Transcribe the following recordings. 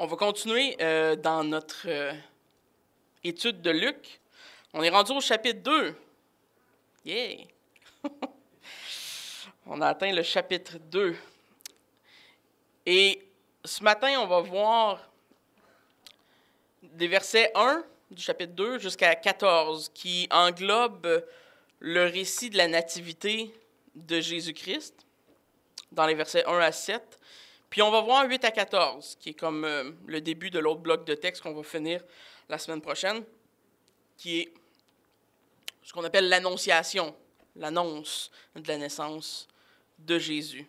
On va continuer euh, dans notre euh, étude de Luc. On est rendu au chapitre 2. Yeah! on a atteint le chapitre 2. Et ce matin, on va voir des versets 1 du chapitre 2 jusqu'à 14 qui englobent le récit de la nativité de Jésus-Christ dans les versets 1 à 7 puis on va voir 8 à 14, qui est comme euh, le début de l'autre bloc de texte qu'on va finir la semaine prochaine, qui est ce qu'on appelle l'annonciation, l'annonce de la naissance de Jésus.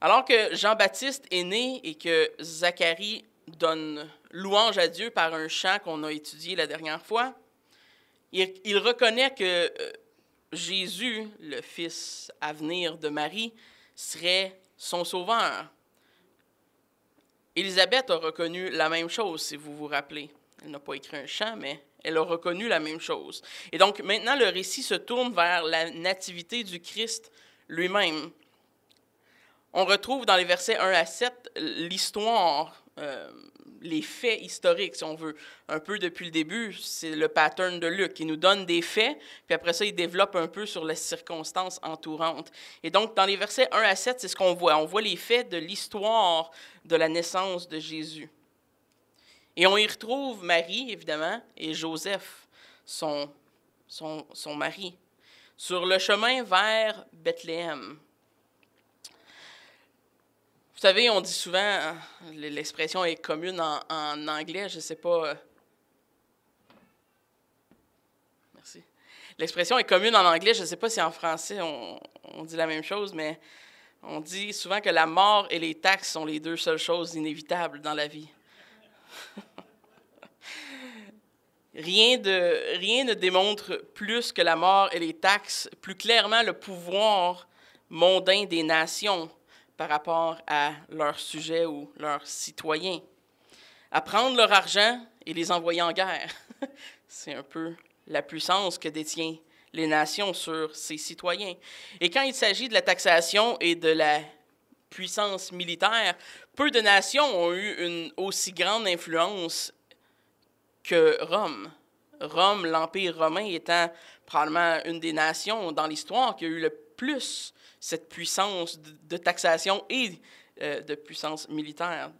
Alors que Jean-Baptiste est né et que Zacharie donne louange à Dieu par un chant qu'on a étudié la dernière fois, il, reconnaît que euh, Jésus, le fils à venir de Marie, serait son sauveur. Élisabeth a reconnu la même chose, si vous vous rappelez. Elle n'a pas écrit un chant, mais elle a reconnu la même chose. Et donc maintenant, le récit se tourne vers la nativité du Christ lui-même. On retrouve dans les versets 1 à 7 l'histoire euh, les faits historiques, si on veut. Un peu depuis le début, c'est le pattern de Luc. Il nous donne des faits, puis après ça, il développe un peu sur les circonstances entourantes. Et donc, dans les versets 1 à 7, c'est ce qu'on voit. On voit les faits de l'histoire de la naissance de Jésus. Et on y retrouve Marie, évidemment, et Joseph, son, son mari, sur le chemin vers Bethléem, vous savez, on dit souvent, hein, l'expression est commune en, anglais, je ne sais pas. Euh. Merci. L'expression est commune en anglais, je ne sais pas si en français on, dit la même chose, mais on dit souvent que la mort et les taxes sont les deux seules choses inévitables dans la vie. rien, de, rien ne démontre plus que la mort et les taxes, plus clairement le pouvoir mondain des nations par rapport à leurs sujets ou leurs citoyens. À prendre leur argent et les envoyer en guerre. C'est un peu la puissance que détient les nations sur ses citoyens. Et quand il s'agit de la taxation et de la puissance militaire, peu de nations ont eu une aussi grande influence que Rome. Rome, l'Empire romain étant probablement une des nations dans l'histoire qui a eu le plus cette puissance de, taxation et euh, de puissance militaire.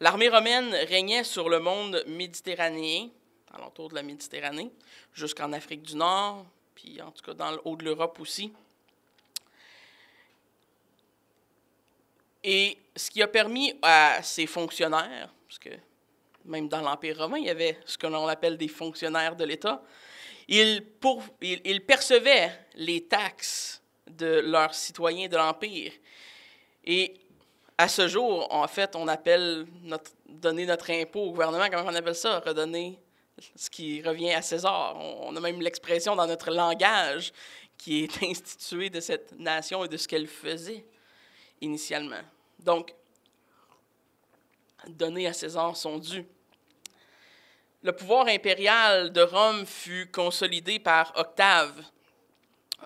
L'armée romaine régnait sur le monde méditerranéen, alentour de la Méditerranée, jusqu'en Afrique du Nord, puis en tout cas dans le haut de l'Europe aussi. Et ce qui a permis à ces fonctionnaires, parce que même dans l'Empire romain, il y avait ce que l'on appelle des fonctionnaires de l'État, pour, ils percevaient les taxes de leurs citoyens de l'Empire. Et à ce jour, en fait, on appelle donner notre impôt au gouvernement, comment on appelle ça? Redonner ce qui revient à César. On, a même l'expression dans notre langage qui est instituée de cette nation et de ce qu'elle faisait initialement. Donc, donner à César son dû. Le pouvoir impérial de Rome fut consolidé par Octave,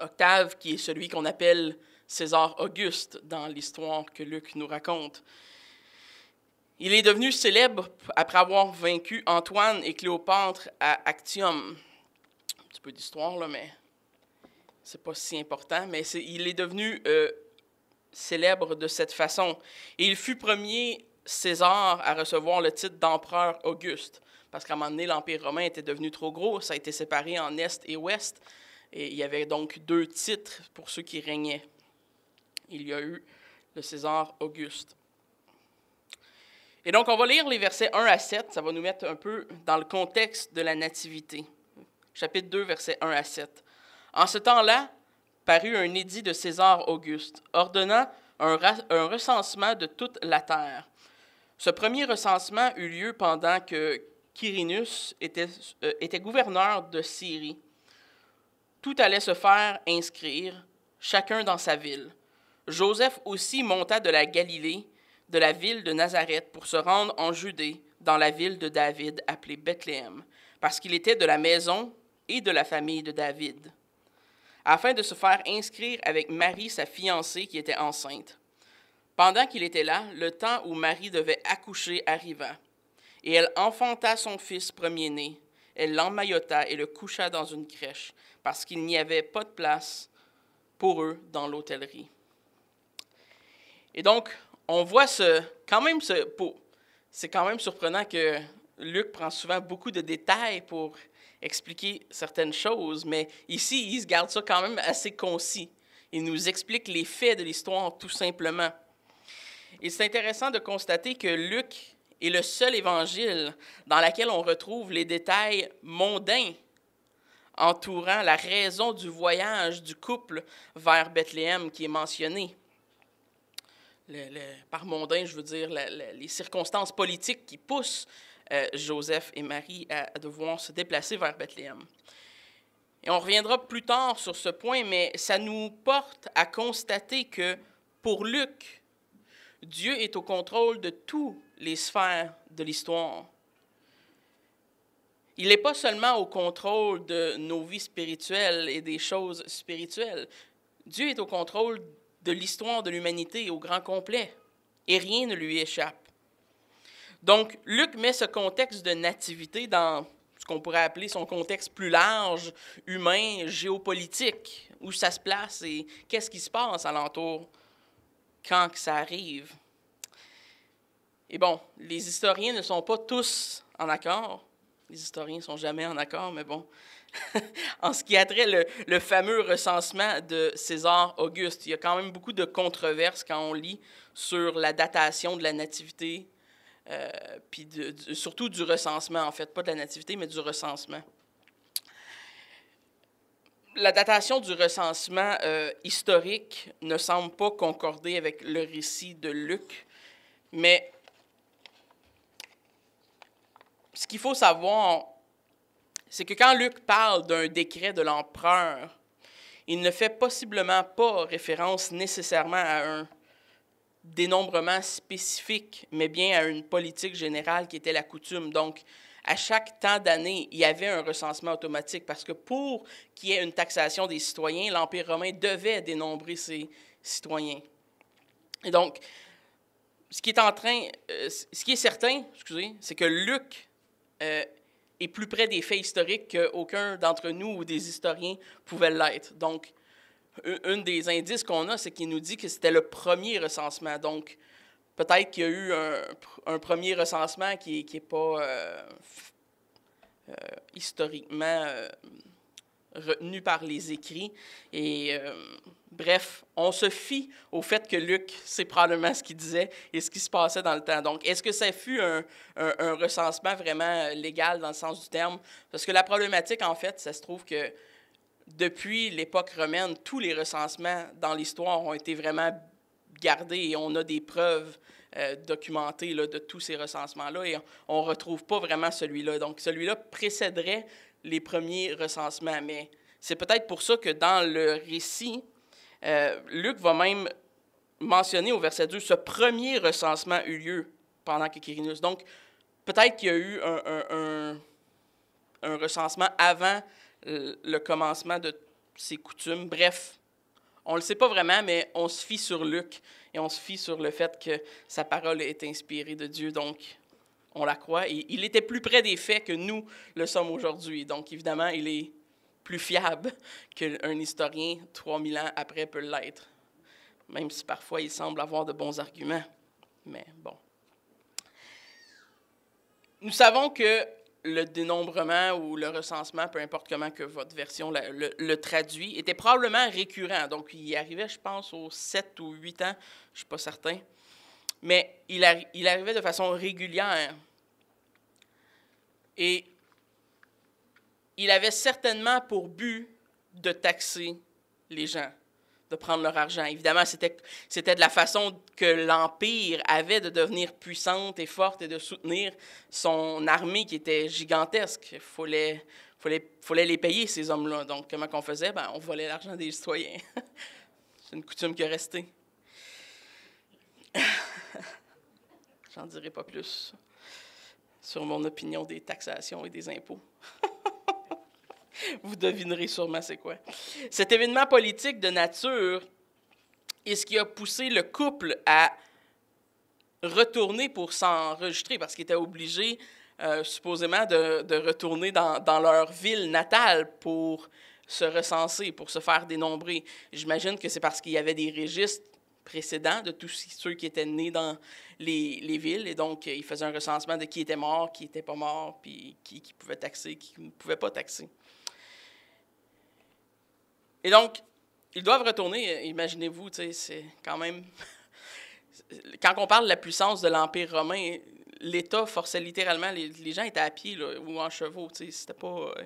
Octave, qui est celui qu'on appelle César Auguste dans l'histoire que Luc nous raconte. Il est devenu célèbre après avoir vaincu Antoine et Cléopâtre à Actium. Un petit peu d'histoire, là, mais c'est pas si important. Mais il est devenu euh, célèbre de cette façon. Et il fut premier César à recevoir le titre d'empereur Auguste. Parce qu'à un moment donné, l'Empire romain était devenu trop gros, ça a été séparé en Est et Ouest. Et il y avait donc deux titres pour ceux qui régnaient. Il y a eu le César Auguste. Et donc, on va lire les versets 1 à 7. Ça va nous mettre un peu dans le contexte de la Nativité. Chapitre 2, versets 1 à 7. En ce temps-là, parut un édit de César Auguste, ordonnant un, recensement de toute la terre. Ce premier recensement eut lieu pendant que Quirinus était euh, gouverneur de Syrie tout allait se faire inscrire, chacun dans sa ville. Joseph aussi monta de la Galilée, de la ville de Nazareth, pour se rendre en Judée, dans la ville de David, appelée Bethléem, parce qu'il était de la maison et de la famille de David, afin de se faire inscrire avec Marie, sa fiancée, qui était enceinte. Pendant qu'il était là, le temps où Marie devait accoucher arriva, et elle enfanta son fils premier-né. Elle l'emmaillota et le coucha dans une crèche, parce qu'il n'y avait pas de place pour eux dans l'hôtellerie. Et donc, on voit ce, quand même, ce, c'est quand même surprenant que Luc prend souvent beaucoup de détails pour expliquer certaines choses, mais ici, il se garde ça quand même assez concis. Il nous explique les faits de l'histoire tout simplement. Et c'est intéressant de constater que Luc est le seul évangile dans lequel on retrouve les détails mondains entourant la raison du voyage du couple vers Bethléem qui est mentionné par mondain, je veux dire les circonstances politiques qui poussent euh, Joseph et Marie à, à, devoir se déplacer vers Bethléem. Et on reviendra plus tard sur ce point, mais ça nous porte à constater que pour Luc, Dieu est au contrôle de toutes les sphères de l'histoire. Il n'est pas seulement au contrôle de nos vies spirituelles et des choses spirituelles. Dieu est au contrôle de l'histoire de l'humanité au grand complet, et rien ne lui échappe. Donc, Luc met ce contexte de nativité dans ce qu'on pourrait appeler son contexte plus large, humain, géopolitique, où ça se place et qu'est-ce qui se passe alentour quand que ça arrive. Et bon, les historiens ne sont pas tous en accord les historiens sont jamais en accord, mais bon. en ce qui a trait le, fameux recensement de César Auguste, il y a quand même beaucoup de controverses quand on lit sur la datation de la nativité, euh, puis surtout du recensement, en fait, pas de la nativité, mais du recensement. La datation du recensement euh, historique ne semble pas concorder avec le récit de Luc, mais ce qu'il faut savoir, c'est que quand Luc parle d'un décret de l'empereur, il ne fait possiblement pas référence nécessairement à un dénombrement spécifique, mais bien à une politique générale qui était la coutume. Donc, à chaque temps d'année, il y avait un recensement automatique parce que pour qu'il y ait une taxation des citoyens, l'Empire romain devait dénombrer ses citoyens. Et donc, ce qui est en train, euh, ce qui est certain, excusez, c'est que Luc et euh, plus près des faits historiques qu'aucun d'entre nous ou des historiens pouvait l'être. Donc, un des indices qu'on a, c'est qu'il nous dit que c'était le premier recensement. Donc, peut-être qu'il y a eu un, premier recensement qui n'est pas euh, euh, historiquement retenu par les écrits. Et euh, bref, on se fie au fait que Luc, c'est probablement ce qu'il disait et ce qui se passait dans le temps. Donc, est-ce que ça fut un, recensement vraiment euh, légal dans le sens du terme? Parce que la problématique, en fait, ça se trouve que depuis l'époque romaine, tous les recensements dans l'histoire ont été vraiment gardés et on a des preuves euh, documentées là, de tous ces recensements-là et on ne retrouve pas vraiment celui-là. Donc, celui-là précéderait les premiers recensements. Mais c'est peut-être pour ça que dans le récit, euh, Luc va même mentionner au verset 2 ce premier recensement eut lieu pendant que Donc, peut-être qu'il y a eu un, un, un, recensement avant le commencement de ses coutumes. Bref, on ne le sait pas vraiment, mais on se fie sur Luc et on se fie sur le fait que sa parole est inspirée de Dieu. Donc, on la croit. Et il était plus près des faits que nous le sommes aujourd'hui. Donc, évidemment, il est plus fiable qu'un historien 3000 ans après peut l'être, même si parfois il semble avoir de bons arguments. Mais bon. Nous savons que le dénombrement ou le recensement, peu importe comment que votre version le, traduit, était probablement récurrent. Donc, il arrivait, je pense, aux 7 ou 8 ans, je ne suis pas certain. Mais il arrivait de façon régulière et il avait certainement pour but de taxer les gens, de prendre leur argent. Évidemment, c'était de la façon que l'Empire avait de devenir puissante et forte et de soutenir son armée qui était gigantesque. Il fallait, fallait, fallait, les payer, ces hommes-là. Donc, comment qu'on faisait? Ben, on volait l'argent des citoyens. C'est une coutume qui est restée. J'en dirai pas plus sur mon opinion des taxations et des impôts. Vous devinerez sûrement c'est quoi. Cet événement politique de nature est ce qui a poussé le couple à retourner pour s'enregistrer parce qu'ils étaient obligés euh, supposément de, retourner dans, leur ville natale pour se recenser, pour se faire dénombrer. J'imagine que c'est parce qu'il y avait des registres précédents de tous ceux qui étaient nés dans les, villes. Et donc, euh, ils faisaient un recensement de qui était mort, qui n'était pas mort, puis qui, pouvait taxer, qui ne pouvait pas taxer. Et donc, ils doivent retourner, euh, imaginez-vous, c'est quand même... quand on parle de la puissance de l'Empire romain, l'État forçait littéralement, les, gens étaient à pied ou en chevaux, c'était pas... Euh,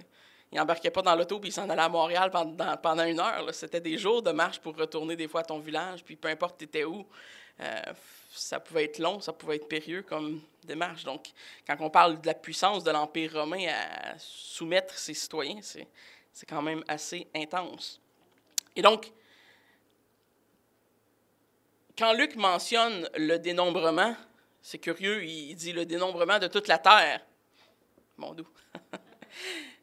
il embarquait pas dans l'auto puis il s'en allait à Montréal pendant, pendant une heure. C'était des jours de marche pour retourner des fois à ton village, puis peu importe t'étais où. étais, euh, ça pouvait être long, ça pouvait être périlleux comme démarche. Donc, quand on parle de la puissance de l'Empire romain à soumettre ses citoyens, c'est, c'est quand même assez intense. Et donc, quand Luc mentionne le dénombrement, c'est curieux, il dit le dénombrement de toute la terre. Mon doux.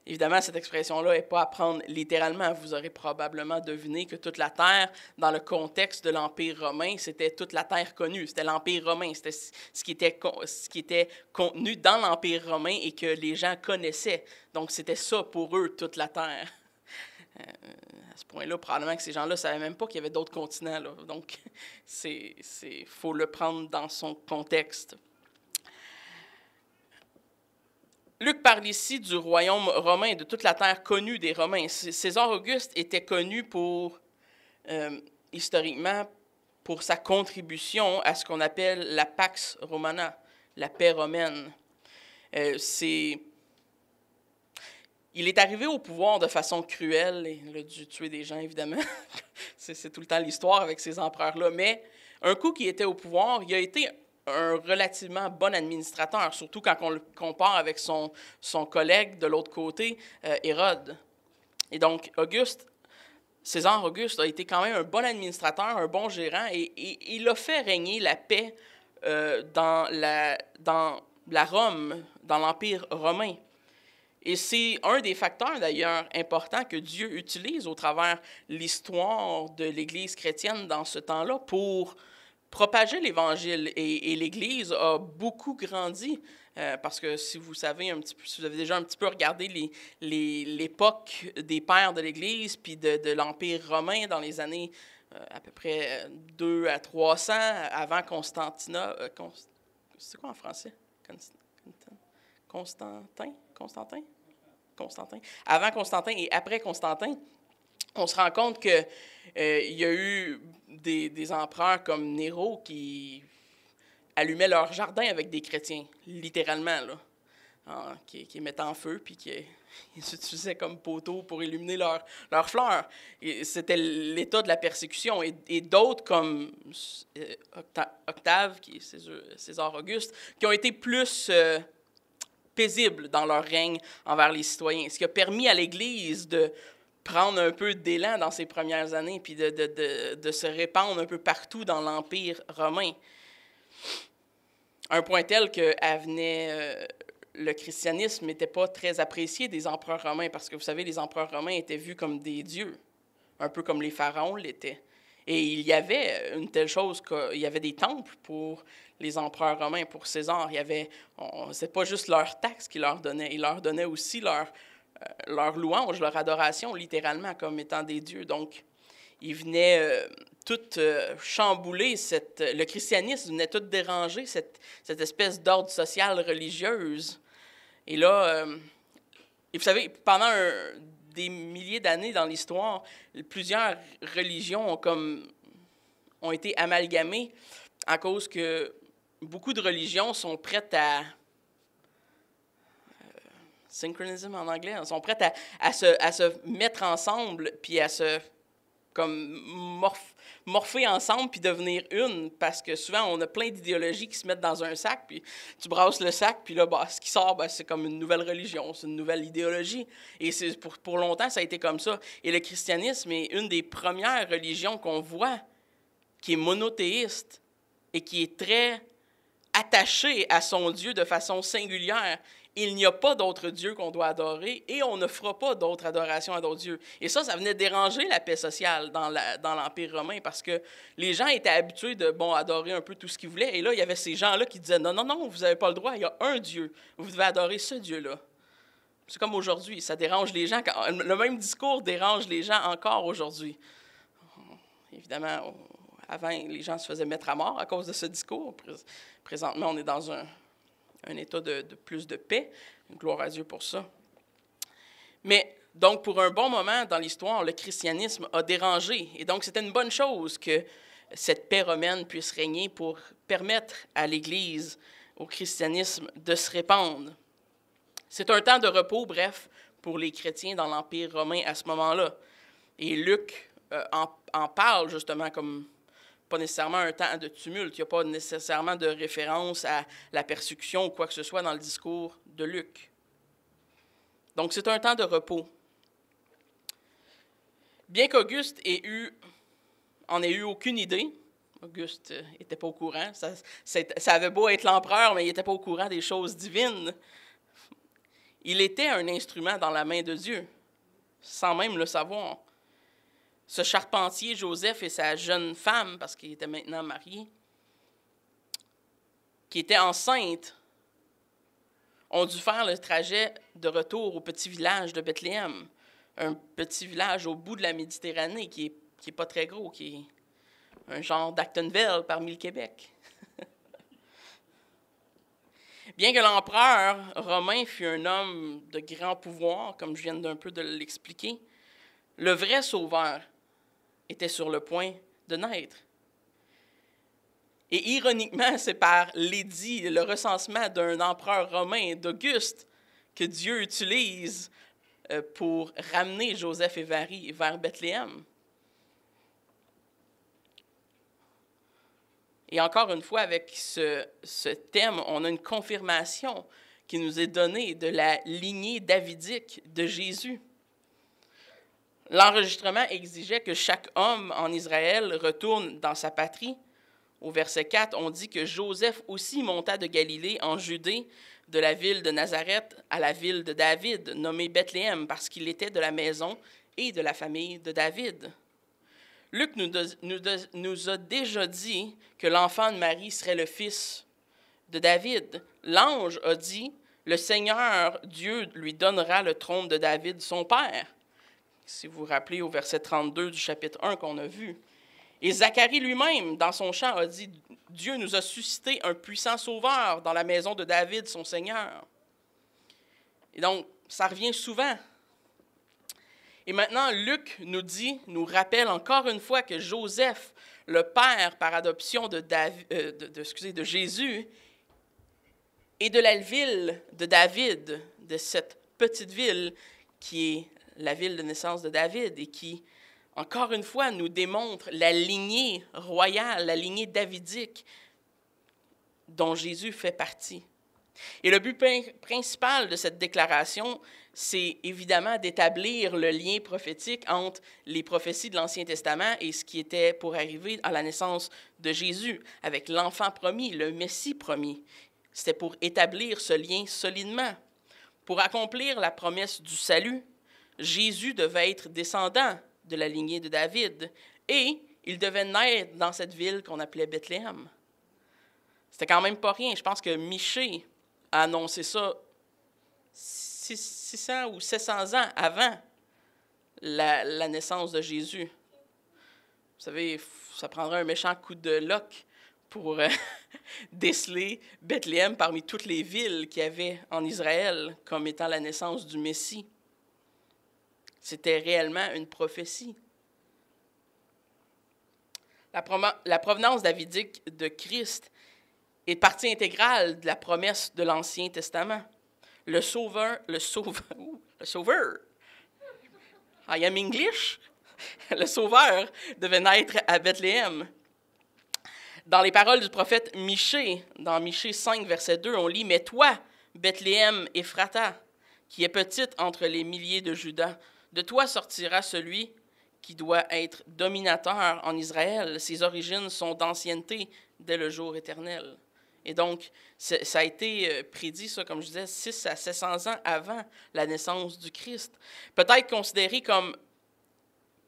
Évidemment, cette expression-là n'est pas à prendre littéralement. Vous aurez probablement deviné que toute la Terre, dans le contexte de l'Empire romain, c'était toute la Terre connue. C'était l'Empire romain. C'était ce qui était, ce qui était contenu dans l'Empire romain et que les gens connaissaient. Donc, c'était ça pour eux, toute la Terre. Euh, à ce point-là, probablement que ces gens-là ne savaient même pas qu'il y avait d'autres continents. Donc, il faut le prendre dans son contexte. Luc parle ici du royaume romain, de toute la terre connue des Romains. César Auguste était connu pour, euh, historiquement, pour sa contribution à ce qu'on appelle la Pax Romana, la paix romaine. Euh, c'est... Il est arrivé au pouvoir de façon cruelle, et il a dû tuer des gens, évidemment. c'est, tout le temps l'histoire avec ces empereurs-là. Mais un coup qui était au pouvoir, il a été un relativement bon administrateur, surtout quand on le compare avec son, son collègue de l'autre côté, euh, Hérode. Et donc, Auguste, César Auguste a été quand même un bon administrateur, un bon gérant, et, il a fait régner la paix euh, dans, la, dans la Rome, dans l'Empire romain. Et c'est un des facteurs d'ailleurs importants que Dieu utilise au travers l'histoire de l'Église chrétienne dans ce temps-là pour propager l'Évangile et, l'Église a beaucoup grandi. Euh, parce que si vous savez un petit peu, si vous avez déjà un petit peu regardé l'époque les, l'époque des pères de l'Église, puis de, de l'Empire romain dans les années euh, à peu près 2 euh, à 300 avant Constantin... c'est quoi en français? Constantin? Constantin? Constantin. Avant Constantin et après Constantin, on se rend compte qu'il il y a eu des, empereurs comme Nero qui allumaient leur jardin avec des chrétiens, littéralement, ah, qui, qui, mettaient en feu, puis qui ils utilisaient comme poteaux pour illuminer leurs fleurs. C'était l'état de la persécution. Et, d'autres comme euh, Octave, qui César Auguste, qui ont été plus... Euh, paisibles dans leur règne envers les citoyens, ce qui a permis à l'Église de prendre un peu d'élan dans ses premières années, puis de, se répandre un peu partout dans l'Empire romain. Un point tel que avenait euh, le christianisme n'était pas très apprécié des empereurs romains, parce que vous savez, les empereurs romains étaient vus comme des dieux, un peu comme les pharaons l'étaient. Et il y avait une telle chose il y avait des temples pour les empereurs romains, pour César. Il y avait, c'est pas juste leur taxe qu'il leur donnait, ils leur donnait aussi leur, euh, leur louange, leur adoration, littéralement, comme étant des dieux. Donc, ils venaient euh, tout euh, chambouler, cette, le christianisme venait tout déranger, cette, cette espèce d'ordre social religieuse. Et là, et vous savez, pendant des milliers d'années dans l'histoire, plusieurs religions ont, comme, ont été amalgamées à cause que beaucoup de religions sont prêtes à synchronism en anglais, Ils sont prêts à, à, se, à se mettre ensemble, puis à se comme morph morpher ensemble puis devenir une, parce que souvent, on a plein d'idéologies qui se mettent dans un sac, puis tu brasses le sac, puis là, bah, ce qui sort, bah, c'est comme une nouvelle religion, c'est une nouvelle idéologie. Et pour, pour longtemps, ça a été comme ça. Et le christianisme est une des premières religions qu'on voit qui est monothéiste et qui est très attaché à son Dieu de façon singulière il n'y a pas d'autre Dieu qu'on doit adorer et on ne fera pas d'autre adoration à d'autres dieux. Et ça, ça venait déranger la paix sociale dans, l'Empire romain parce que les gens étaient habitués de, bon, adorer un peu tout ce qu'ils voulaient. Et là, il y avait ces gens-là qui disaient, non, non, non, vous n'avez pas le droit, il y a un Dieu. Vous devez adorer ce Dieu-là. C'est comme aujourd'hui, ça dérange les gens. le même discours dérange les gens encore aujourd'hui. Évidemment, avant, les gens se faisaient mettre à mort à cause de ce discours. Présentement, on est dans un, un état de, plus de paix. gloire à Dieu pour ça. Mais donc, pour un bon moment dans l'histoire, le christianisme a dérangé. Et donc, c'était une bonne chose que cette paix romaine puisse régner pour permettre à l'Église, au christianisme, de se répandre. C'est un temps de repos, bref, pour les chrétiens dans l'Empire romain à ce moment-là. Et Luc euh, en, parle justement comme pas nécessairement un temps de tumulte, il n'y a pas nécessairement de référence à la persécution ou quoi que ce soit dans le discours de Luc. Donc c'est un temps de repos. Bien qu'Auguste ait eu, en ait eu aucune idée, Auguste n'était pas au courant, ça, ça avait beau être l'empereur, mais il n'était pas au courant des choses divines, il était un instrument dans la main de Dieu, sans même le savoir ce charpentier Joseph et sa jeune femme, parce qu'il était maintenant marié, qui était enceinte, ont dû faire le trajet de retour au petit village de Bethléem, un petit village au bout de la Méditerranée qui n'est est pas très gros, qui est un genre d'Actonville parmi le Québec. Bien que l'empereur romain fût un homme de grand pouvoir, comme je viens d'un peu de l'expliquer, le vrai sauveur était sur le point de naître. Et ironiquement, c'est par l'édit, le recensement d'un empereur romain, d'Auguste, que Dieu utilise euh, pour ramener Joseph et Varie vers Bethléem. Et encore une fois, avec ce, ce, thème, on a une confirmation qui nous est donnée de la lignée davidique de Jésus. L'enregistrement exigeait que chaque homme en Israël retourne dans sa patrie. Au verset 4, on dit que Joseph aussi monta de Galilée en Judée, de la ville de Nazareth à la ville de David, nommée Bethléem, parce qu'il était de la maison et de la famille de David. Luc nous, a déjà dit que l'enfant de Marie serait le fils de David. L'ange a dit, le Seigneur Dieu lui donnera le trône de David, son père si vous rappelez au verset 32 du chapitre 1 qu'on a vu. Et Zacharie lui-même, dans son chant, a dit, Dieu nous a suscité un puissant sauveur dans la maison de David, son Seigneur. Et donc, ça revient souvent. Et maintenant, Luc nous dit, nous rappelle encore une fois que Joseph, le père par adoption de, euh, Jésus, est de la ville de David, de cette petite ville qui est la ville de naissance de David et qui, encore une fois, nous démontre la lignée royale, la lignée davidique dont Jésus fait partie. Et le but principal de cette déclaration, c'est évidemment d'établir le lien prophétique entre les prophéties de l'Ancien Testament et ce qui était pour arriver à la naissance de Jésus, avec l'enfant promis, le Messie promis. C'était pour établir ce lien solidement, pour accomplir la promesse du salut, Jésus devait être descendant de la lignée de David et il devait naître dans cette ville qu'on appelait Bethléem. C'était quand même pas rien. Je pense que Michée a annoncé ça 600 ou 700 ans avant la, naissance de Jésus. Vous savez, ça prendrait un méchant coup de loc pour euh, déceler Bethléem parmi toutes les villes qu'il y avait en Israël comme étant la naissance du Messie. C'était réellement une prophétie. La, provenance davidique de Christ est partie intégrale de la promesse de l'Ancien Testament. Le sauveur, le sauveur, le sauveur, English, le sauveur devait naître à Bethléem. Dans les paroles du prophète Michée, dans Michée 5, verset 2, on lit Mais toi, Bethléem Ephrata, qui est petite entre les milliers de Judas, de toi sortira celui qui doit être dominateur en Israël. Ses origines sont d'ancienneté dès le jour éternel. Et donc, ça a été euh, prédit, ça, comme je disais, 6 à 700 ans avant la naissance du Christ. Peut-être considéré comme,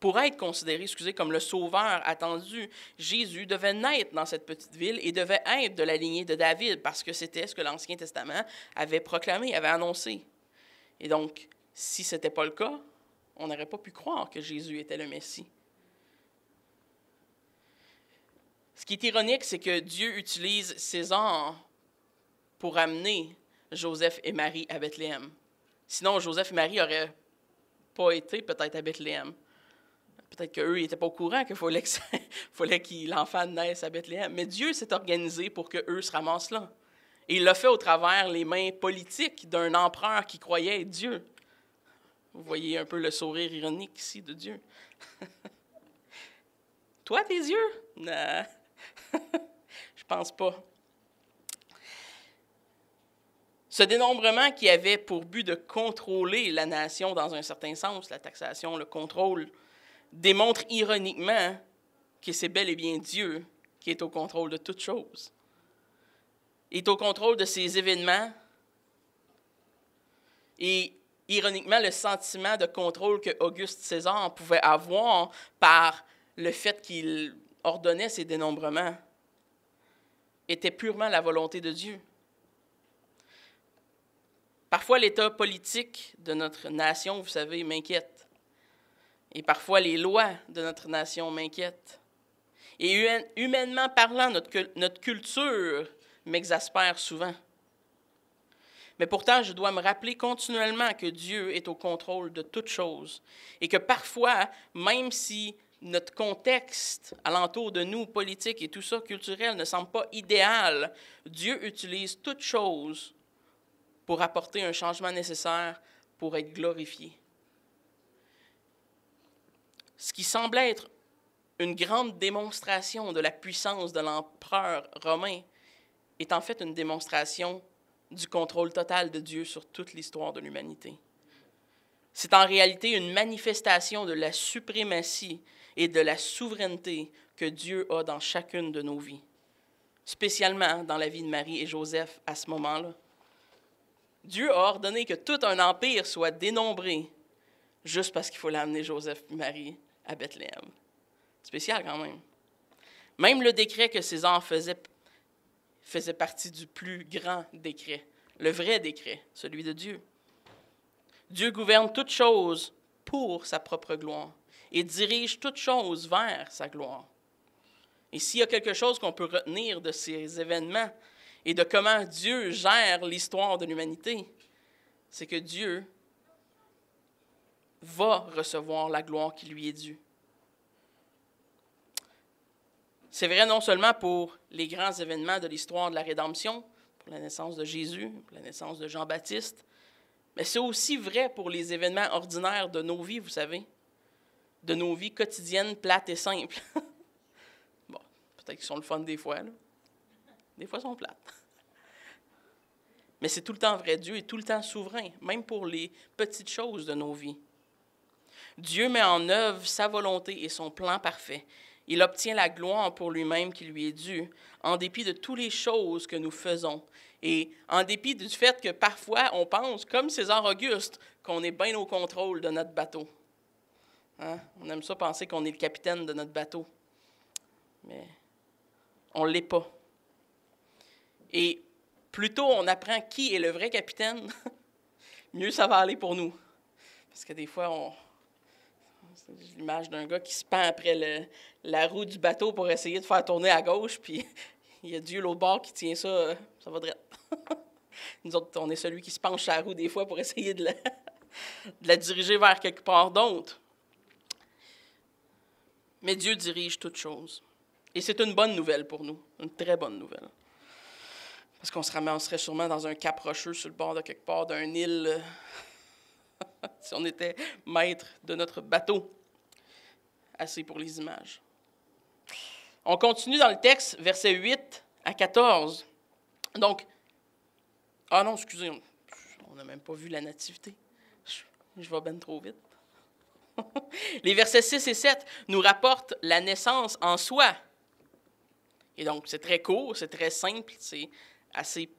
pour être considéré, excusez, comme le sauveur attendu, Jésus devait naître dans cette petite ville et devait être de la lignée de David, parce que c'était ce que l'Ancien Testament avait proclamé, avait annoncé. Et donc, si ce n'était pas le cas, on n'aurait pas pu croire que Jésus était le Messie. Ce qui est ironique, c'est que Dieu utilise César pour amener Joseph et Marie à Bethléem. Sinon, Joseph et Marie n'auraient pas été peut-être à Bethléem. Peut-être qu'eux n'étaient pas au courant qu'il fallait que, l'enfant naisse à Bethléem. Mais Dieu s'est organisé pour qu'eux se ramassent là. Et il l'a fait au travers les mains politiques d'un empereur qui croyait Dieu. Vous voyez un peu le sourire ironique ici de Dieu. Toi, tes yeux? Non, je pense pas. Ce dénombrement qui avait pour but de contrôler la nation dans un certain sens, la taxation, le contrôle, démontre ironiquement que c'est bel et bien Dieu qui est au contrôle de toutes choses. Il est au contrôle de ces événements et ironiquement le sentiment de contrôle que Auguste César pouvait avoir par le fait qu'il ordonnait ces dénombrements était purement la volonté de Dieu. Parfois, l'état politique de notre nation, vous savez, m'inquiète. Et parfois, les lois de notre nation m'inquiètent. Et humainement parlant, notre, notre culture m'exaspère souvent. Mais pourtant, je dois me rappeler continuellement que Dieu est au contrôle de toutes choses et que parfois, même si notre contexte alentour de nous, politique et tout ça, culturel, ne semble pas idéal, Dieu utilise toutes choses pour apporter un changement nécessaire pour être glorifié. Ce qui semble être une grande démonstration de la puissance de l'empereur romain est en fait une démonstration du contrôle total de Dieu sur toute l'histoire de l'humanité. C'est en réalité une manifestation de la suprématie et de la souveraineté que Dieu a dans chacune de nos vies, spécialement dans la vie de Marie et Joseph à ce moment-là. Dieu a ordonné que tout un empire soit dénombré juste parce qu'il faut l'amener Joseph et Marie à Bethléem. Spécial quand même. Même le décret que César faisait faisait partie du plus grand décret, le vrai décret, celui de Dieu. Dieu gouverne toutes choses pour sa propre gloire et dirige toutes choses vers sa gloire. Et s'il y a quelque chose qu'on peut retenir de ces événements et de comment Dieu gère l'histoire de l'humanité, c'est que Dieu va recevoir la gloire qui lui est due. C'est vrai non seulement pour les grands événements de l'histoire de la rédemption, pour la naissance de Jésus, pour la naissance de Jean-Baptiste, mais c'est aussi vrai pour les événements ordinaires de nos vies, vous savez, de nos vies quotidiennes plates et simples. bon, peut-être qu'ils sont le fun des fois, là. Des fois, ils sont plates. Mais c'est tout le temps vrai. Dieu est tout le temps souverain, même pour les petites choses de nos vies. Dieu met en œuvre sa volonté et son plan parfait. Il obtient la gloire pour lui-même qui lui est due, en dépit de toutes les choses que nous faisons. Et en dépit du fait que parfois on pense, comme César Auguste, qu'on est bien au contrôle de notre bateau. Hein? On aime ça penser qu'on est le capitaine de notre bateau. Mais on ne l'est pas. Et plus tôt on apprend qui est le vrai capitaine, mieux ça va aller pour nous. Parce que des fois, on, l'image d'un gars qui se pend après le, la roue du bateau pour essayer de faire tourner à gauche, puis il y a Dieu l'autre bord qui tient ça, euh, ça va droit Nous autres, on est celui qui se penche à la roue des fois pour essayer de la, diriger vers quelque part d'autre. Mais Dieu dirige toutes choses. Et c'est une bonne nouvelle pour nous, une très bonne nouvelle. Parce qu'on se ramasserait sûrement dans un cap rocheux sur le bord de quelque part, d'un île euh, si on était maître de notre bateau. Assez pour les images. On continue dans le texte, versets 8 à 14. Donc, ah non, excusez, on n'a même pas vu la nativité. Je, vais ben trop vite. les versets 6 et 7 nous rapportent la naissance en soi. Et donc, c'est très court, c'est très simple, c'est assez.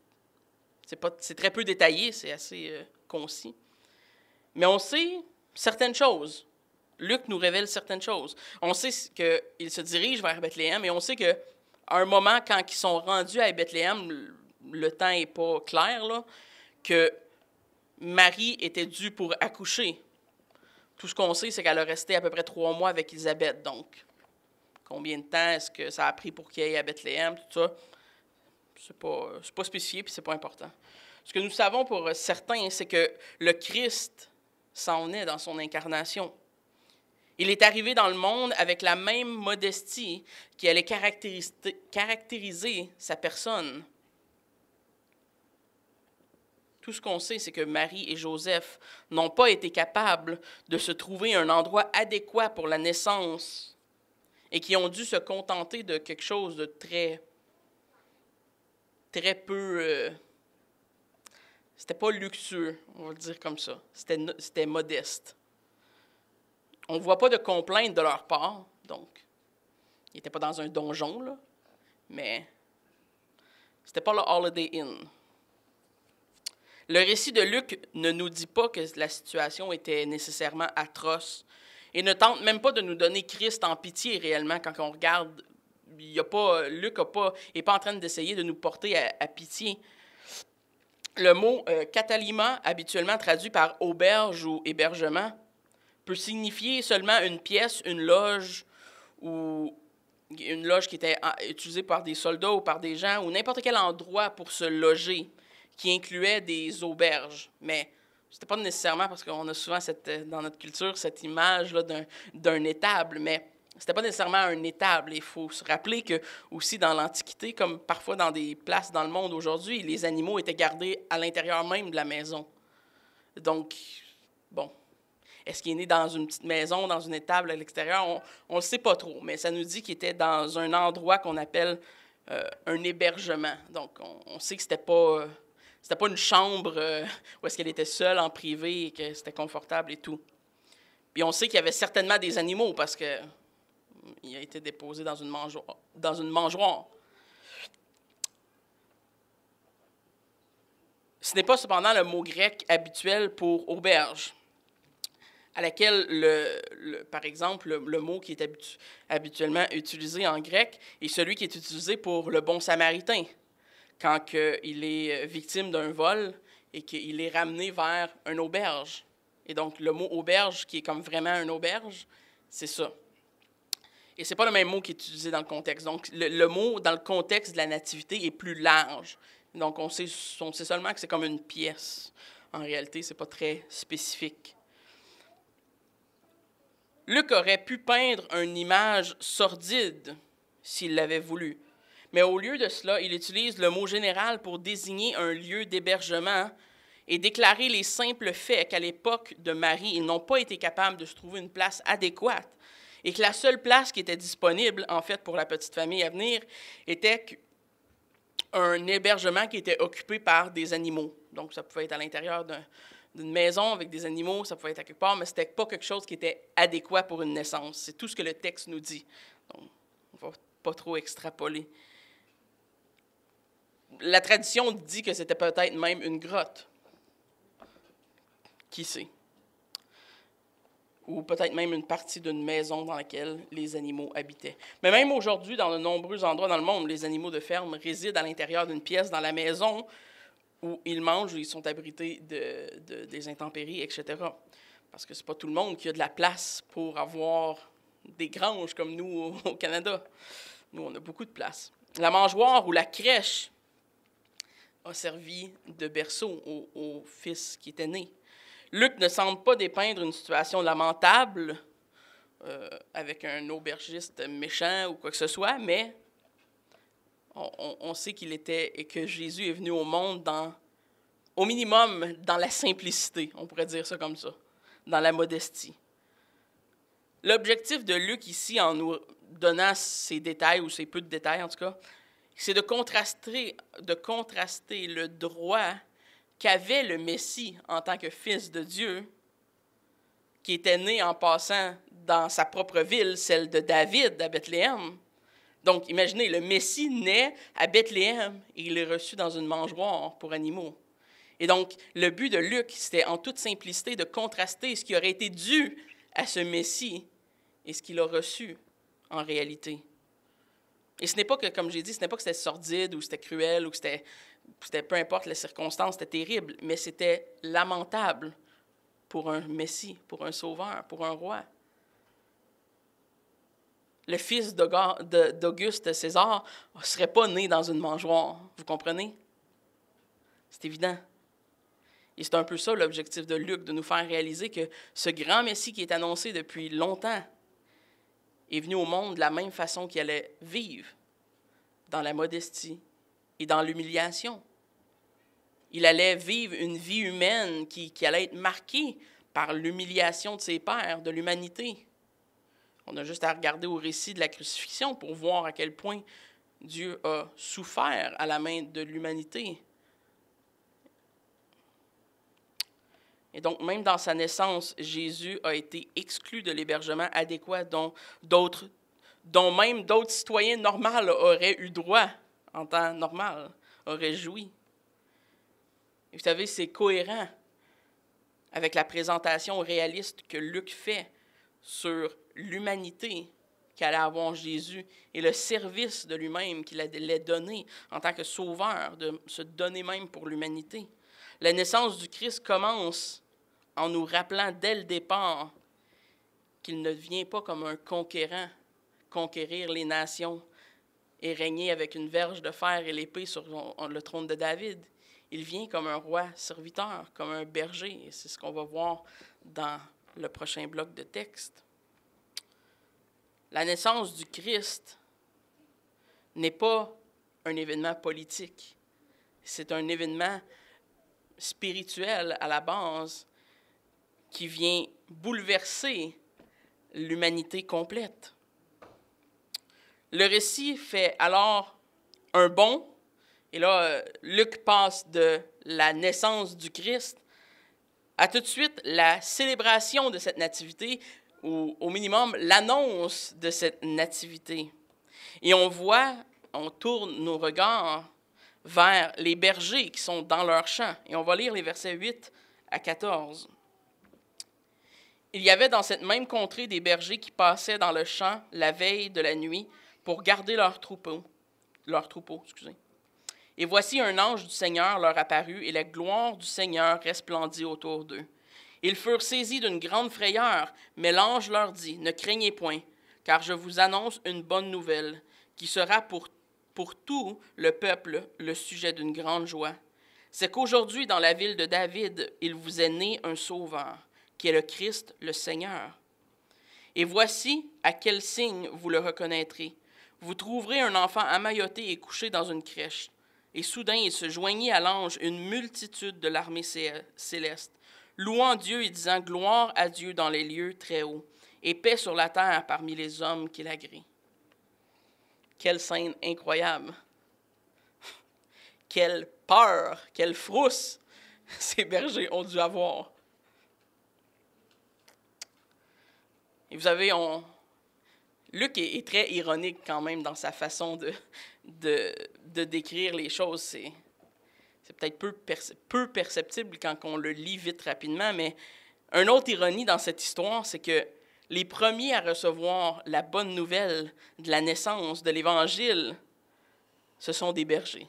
C'est, pas, c'est très peu détaillé, c'est assez euh, concis. Mais on sait certaines choses. Luc nous révèle certaines choses. On sait qu'il se dirige vers Bethléem et on sait qu'à un moment, quand ils sont rendus à Bethléem, le temps n'est pas clair, là, que Marie était due pour accoucher. Tout ce qu'on sait, c'est qu'elle a resté à peu près trois mois avec Elisabeth. Donc, combien de temps est-ce que ça a pris pour qu'il aille à Bethléem, tout ça, c'est pas, pas spécifié puis c'est pas important. Ce que nous savons pour certains, c'est que le Christ s'en est dans son incarnation. Il est arrivé dans le monde avec la même modestie qui allait caractériser sa personne. Tout ce qu'on sait, c'est que Marie et Joseph n'ont pas été capables de se trouver un endroit adéquat pour la naissance et qui ont dû se contenter de quelque chose de très, très peu euh, c'était pas luxueux, on va le dire comme ça. C'était modeste. On ne voit pas de complaintes de leur part, donc. Ils n'étaient pas dans un donjon, là. Mais c'était pas le Holiday Inn. Le récit de Luc ne nous dit pas que la situation était nécessairement atroce et ne tente même pas de nous donner Christ en pitié réellement quand on regarde. Il a pas, Luc n'est pas, est pas en train d'essayer de nous porter à, à pitié le mot euh, catalima, habituellement traduit par auberge ou hébergement, peut signifier seulement une pièce, une loge ou une loge qui était ah, utilisée par des soldats ou par des gens ou n'importe quel endroit pour se loger qui incluait des auberges. Mais c'était pas nécessairement parce qu'on a souvent euh, dans notre culture cette image d'un étable, mais c'était pas nécessairement un étable. Il faut se rappeler que aussi dans l'Antiquité, comme parfois dans des places dans le monde aujourd'hui, les animaux étaient gardés à l'intérieur même de la maison. Donc, bon, est-ce qu'il est né dans une petite maison, dans une étable à l'extérieur? On ne le sait pas trop, mais ça nous dit qu'il était dans un endroit qu'on appelle euh, un hébergement. Donc, on, sait que c'était pas... c'était pas une chambre euh, où est-ce qu'elle était seule en privé et que c'était confortable et tout. Puis on sait qu'il y avait certainement des animaux parce que il a été déposé dans une, mangeoire, dans une mangeoire. Ce n'est pas cependant le mot grec habituel pour auberge, à laquelle, par exemple, le, mot qui est habituellement utilisé en grec est celui qui est utilisé pour le bon samaritain, quand il est victime d'un vol et qu'il est ramené vers une auberge. Et donc, le mot auberge, qui est comme vraiment une auberge, c'est ça. Et c'est pas le même mot qui est utilisé dans le contexte. Donc, le, mot dans le contexte de la nativité est plus large. Donc, on sait, seulement que c'est comme une pièce. En réalité, c'est pas très spécifique. Luc aurait pu peindre une image sordide s'il l'avait voulu. Mais au lieu de cela, il utilise le mot général pour désigner un lieu d'hébergement et déclarer les simples faits qu'à l'époque de Marie, ils n'ont pas été capables de se trouver une place adéquate et que la seule place qui était disponible, en fait, pour la petite famille à venir, était un hébergement qui était occupé par des animaux. Donc, ça pouvait être à l'intérieur d'une maison avec des animaux, ça pouvait être à quelque part, mais c'était pas quelque chose qui était adéquat pour une naissance. C'est tout ce que le texte nous dit. Donc, on va pas trop extrapoler. La tradition dit que c'était peut-être même une grotte. Qui sait? ou peut-être même une partie d'une maison dans laquelle les animaux habitaient. Mais même aujourd'hui, dans de nombreux endroits dans le monde, les animaux de ferme résident à l'intérieur d'une pièce, dans la maison, où ils mangent, où ils sont abrités de, des intempéries, etc. Parce que c'est pas tout le monde qui a de la place pour avoir des granges comme nous au, Canada. Nous, on a beaucoup de place. La mangeoire ou la crèche a servi de berceau au, au fils qui était né. Luc ne semble pas dépeindre une situation lamentable euh, avec un aubergiste méchant ou quoi que ce soit, mais on, sait qu'il était et que Jésus est venu au monde dans, au minimum, dans la simplicité, on pourrait dire ça comme ça, dans la modestie. L'objectif de Luc ici, en nous donnant ces détails ou ces peu de détails en tout cas, c'est de contraster, de contraster le droit qu'avait le Messie en tant que fils de Dieu, qui était né en passant dans sa propre ville, celle de David, à Bethléem. Donc, imaginez, le Messie naît à Bethléem et il est reçu dans une mangeoire pour animaux. Et donc, le but de Luc, c'était en toute simplicité de contraster ce qui aurait été dû à ce Messie et ce qu'il a reçu en réalité. Et ce n'est pas que, comme j'ai dit, ce n'est pas que c'était sordide ou c'était cruel ou que c'était c'était peu importe les circonstances, c'était terrible, mais c'était lamentable pour un Messie, pour un sauveur, pour un roi. Le fils d'Auguste César ne serait pas né dans une mangeoire, vous comprenez? C'est évident. Et c'est un peu ça l'objectif de Luc, de nous faire réaliser que ce grand Messie qui est annoncé depuis longtemps est venu au monde de la même façon qu'il allait vivre, dans la modestie, et dans l'humiliation. Il allait vivre une vie humaine qui, allait être marquée par l'humiliation de ses pères, de l'humanité. On a juste à regarder au récit de la crucifixion pour voir à quel point Dieu a souffert à la main de l'humanité. Et donc, même dans sa naissance, Jésus a été exclu de l'hébergement adéquat dont, dont même d'autres citoyens normaux auraient eu droit en temps normal, aurait joui. vous savez, c'est cohérent avec la présentation réaliste que Luc fait sur l'humanité qu'allait avoir Jésus et le service de lui-même qu'il allait donner en tant que sauveur, de se donner même pour l'humanité. La naissance du Christ commence en nous rappelant dès le départ qu'il ne vient pas comme un conquérant conquérir les nations, et régner avec une verge de fer et l'épée sur le trône de David. Il vient comme un roi serviteur, comme un berger, c'est ce qu'on va voir dans le prochain bloc de texte. La naissance du Christ n'est pas un événement politique, c'est un événement spirituel à la base qui vient bouleverser l'humanité complète. Le récit fait alors un bond, et là, euh, Luc passe de la naissance du Christ à tout de suite la célébration de cette nativité, ou au minimum l'annonce de cette nativité. Et on voit, on tourne nos regards vers les bergers qui sont dans leur champ. Et on va lire les versets 8 à 14. Il y avait dans cette même contrée des bergers qui passaient dans le champ la veille de la nuit pour garder leur troupeau. Leur troupeau excusez. Et voici un ange du Seigneur leur apparut, et la gloire du Seigneur resplendit autour d'eux. Ils furent saisis d'une grande frayeur, mais l'ange leur dit, Ne craignez point, car je vous annonce une bonne nouvelle, qui sera pour, pour tout le peuple le sujet d'une grande joie. C'est qu'aujourd'hui, dans la ville de David, il vous est né un sauveur, qui est le Christ le Seigneur. Et voici à quel signe vous le reconnaîtrez. Vous trouverez un enfant amailloté et couché dans une crèche. Et soudain, il se joignit à l'ange une multitude de l'armée céleste, louant Dieu et disant Gloire à Dieu dans les lieux très hauts, et paix sur la terre parmi les hommes qu'il agrée. Quelle scène incroyable! quelle peur, quelle frousse ces bergers ont dû avoir. Et vous avez, on, Luc est, très ironique quand même dans sa façon de, décrire les choses. C'est, peut-être peu, peu perceptible quand on le lit vite rapidement, mais une autre ironie dans cette histoire, c'est que les premiers à recevoir la bonne nouvelle de la naissance de l'Évangile, ce sont des bergers.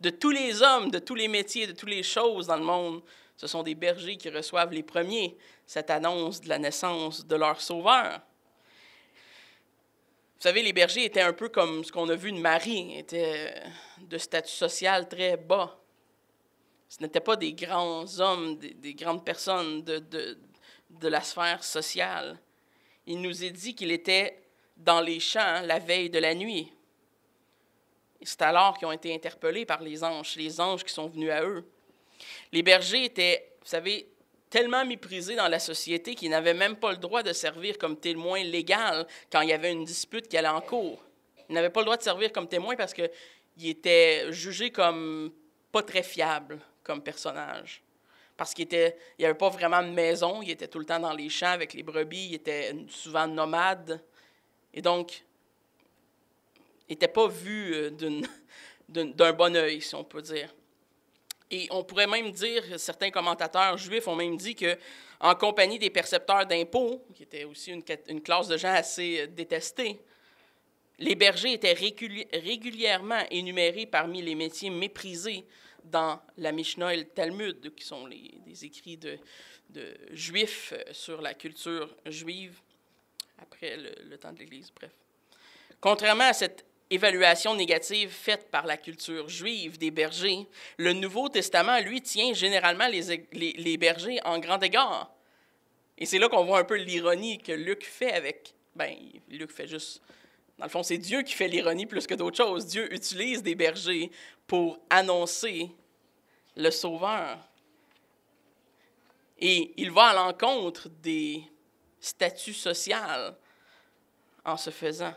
De tous les hommes, de tous les métiers, de toutes les choses dans le monde, ce sont des bergers qui reçoivent les premiers cette annonce de la naissance de leur Sauveur. Vous savez, les bergers étaient un peu comme ce qu'on a vu de Marie, étaient euh, de statut social très bas. Ce n'étaient pas des grands hommes, des, grandes personnes de, de, de, la sphère sociale. Il nous est dit qu'il était dans les champs hein, la veille de la nuit. C'est alors qu'ils ont été interpellés par les anges, les anges qui sont venus à eux. Les bergers étaient, vous savez, tellement méprisé dans la société qu'il n'avait même pas le droit de servir comme témoin légal quand il y avait une dispute qui allait en cours. Il n'avait pas le droit de servir comme témoin parce qu'il était jugé comme pas très fiable comme personnage. Parce qu'il n'y il avait pas vraiment de maison, il était tout le temps dans les champs avec les brebis, il était souvent nomade. Et donc, il n'était pas vu euh, d'un bon œil, si on peut dire. Et on pourrait même dire, certains commentateurs juifs ont même dit que, en compagnie des percepteurs d'impôts, qui étaient aussi une, une, classe de gens assez euh, détestée, les bergers étaient régulièrement énumérés parmi les métiers méprisés dans la Mishnah et le Talmud, qui sont les, des écrits de, juifs euh, sur la culture juive après le, le temps de l'Église, bref. Contrairement à cette évaluation négative faite par la culture juive des bergers, le Nouveau Testament, lui, tient généralement les, bergers en grand égard. Et c'est là qu'on voit un peu l'ironie que Luc fait avec. Ben, Luc fait juste. Dans le fond, c'est Dieu qui fait l'ironie plus que d'autres choses. Dieu utilise des bergers pour annoncer le Sauveur. Et il va à l'encontre des statuts sociaux en se faisant.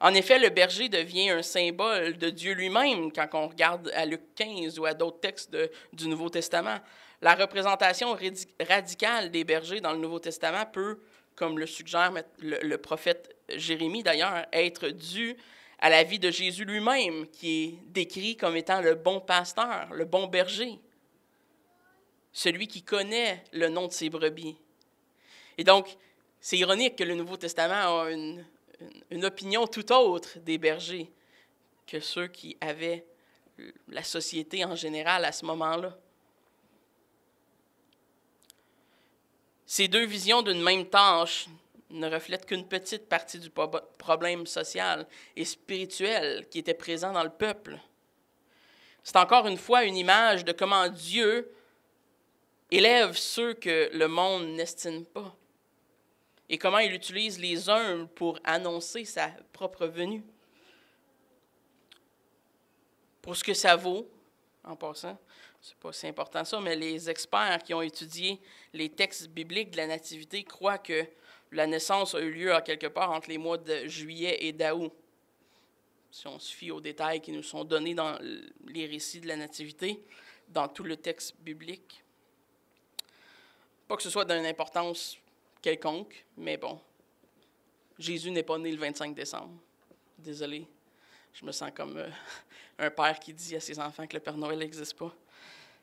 En effet, le berger devient un symbole de Dieu lui-même quand on regarde à Luc 15 ou à d'autres textes du Nouveau Testament. La représentation radicale des bergers dans le Nouveau Testament peut, comme le suggère le, le prophète Jérémie d'ailleurs, être due à la vie de Jésus lui-même, qui est décrit comme étant le bon pasteur, le bon berger, celui qui connaît le nom de ses brebis. Et donc, c'est ironique que le Nouveau Testament a une une, opinion tout autre des bergers que ceux qui avaient la société en général à ce moment-là. Ces deux visions d'une même tâche ne reflètent qu'une petite partie du problème social et spirituel qui était présent dans le peuple. C'est encore une fois une image de comment Dieu élève ceux que le monde n'estime pas et comment il utilise les humbles pour annoncer sa propre venue. Pour ce que ça vaut, en passant, c'est pas si important ça, mais les experts qui ont étudié les textes bibliques de la Nativité croient que la naissance a eu lieu à quelque part entre les mois de juillet et d'août. Si on se fie aux détails qui nous sont donnés dans les récits de la Nativité, dans tout le texte biblique. Pas que ce soit d'une importance quelconque, mais bon, Jésus n'est pas né le 25 décembre. Désolé, je me sens comme euh, un père qui dit à ses enfants que le Père Noël n'existe pas.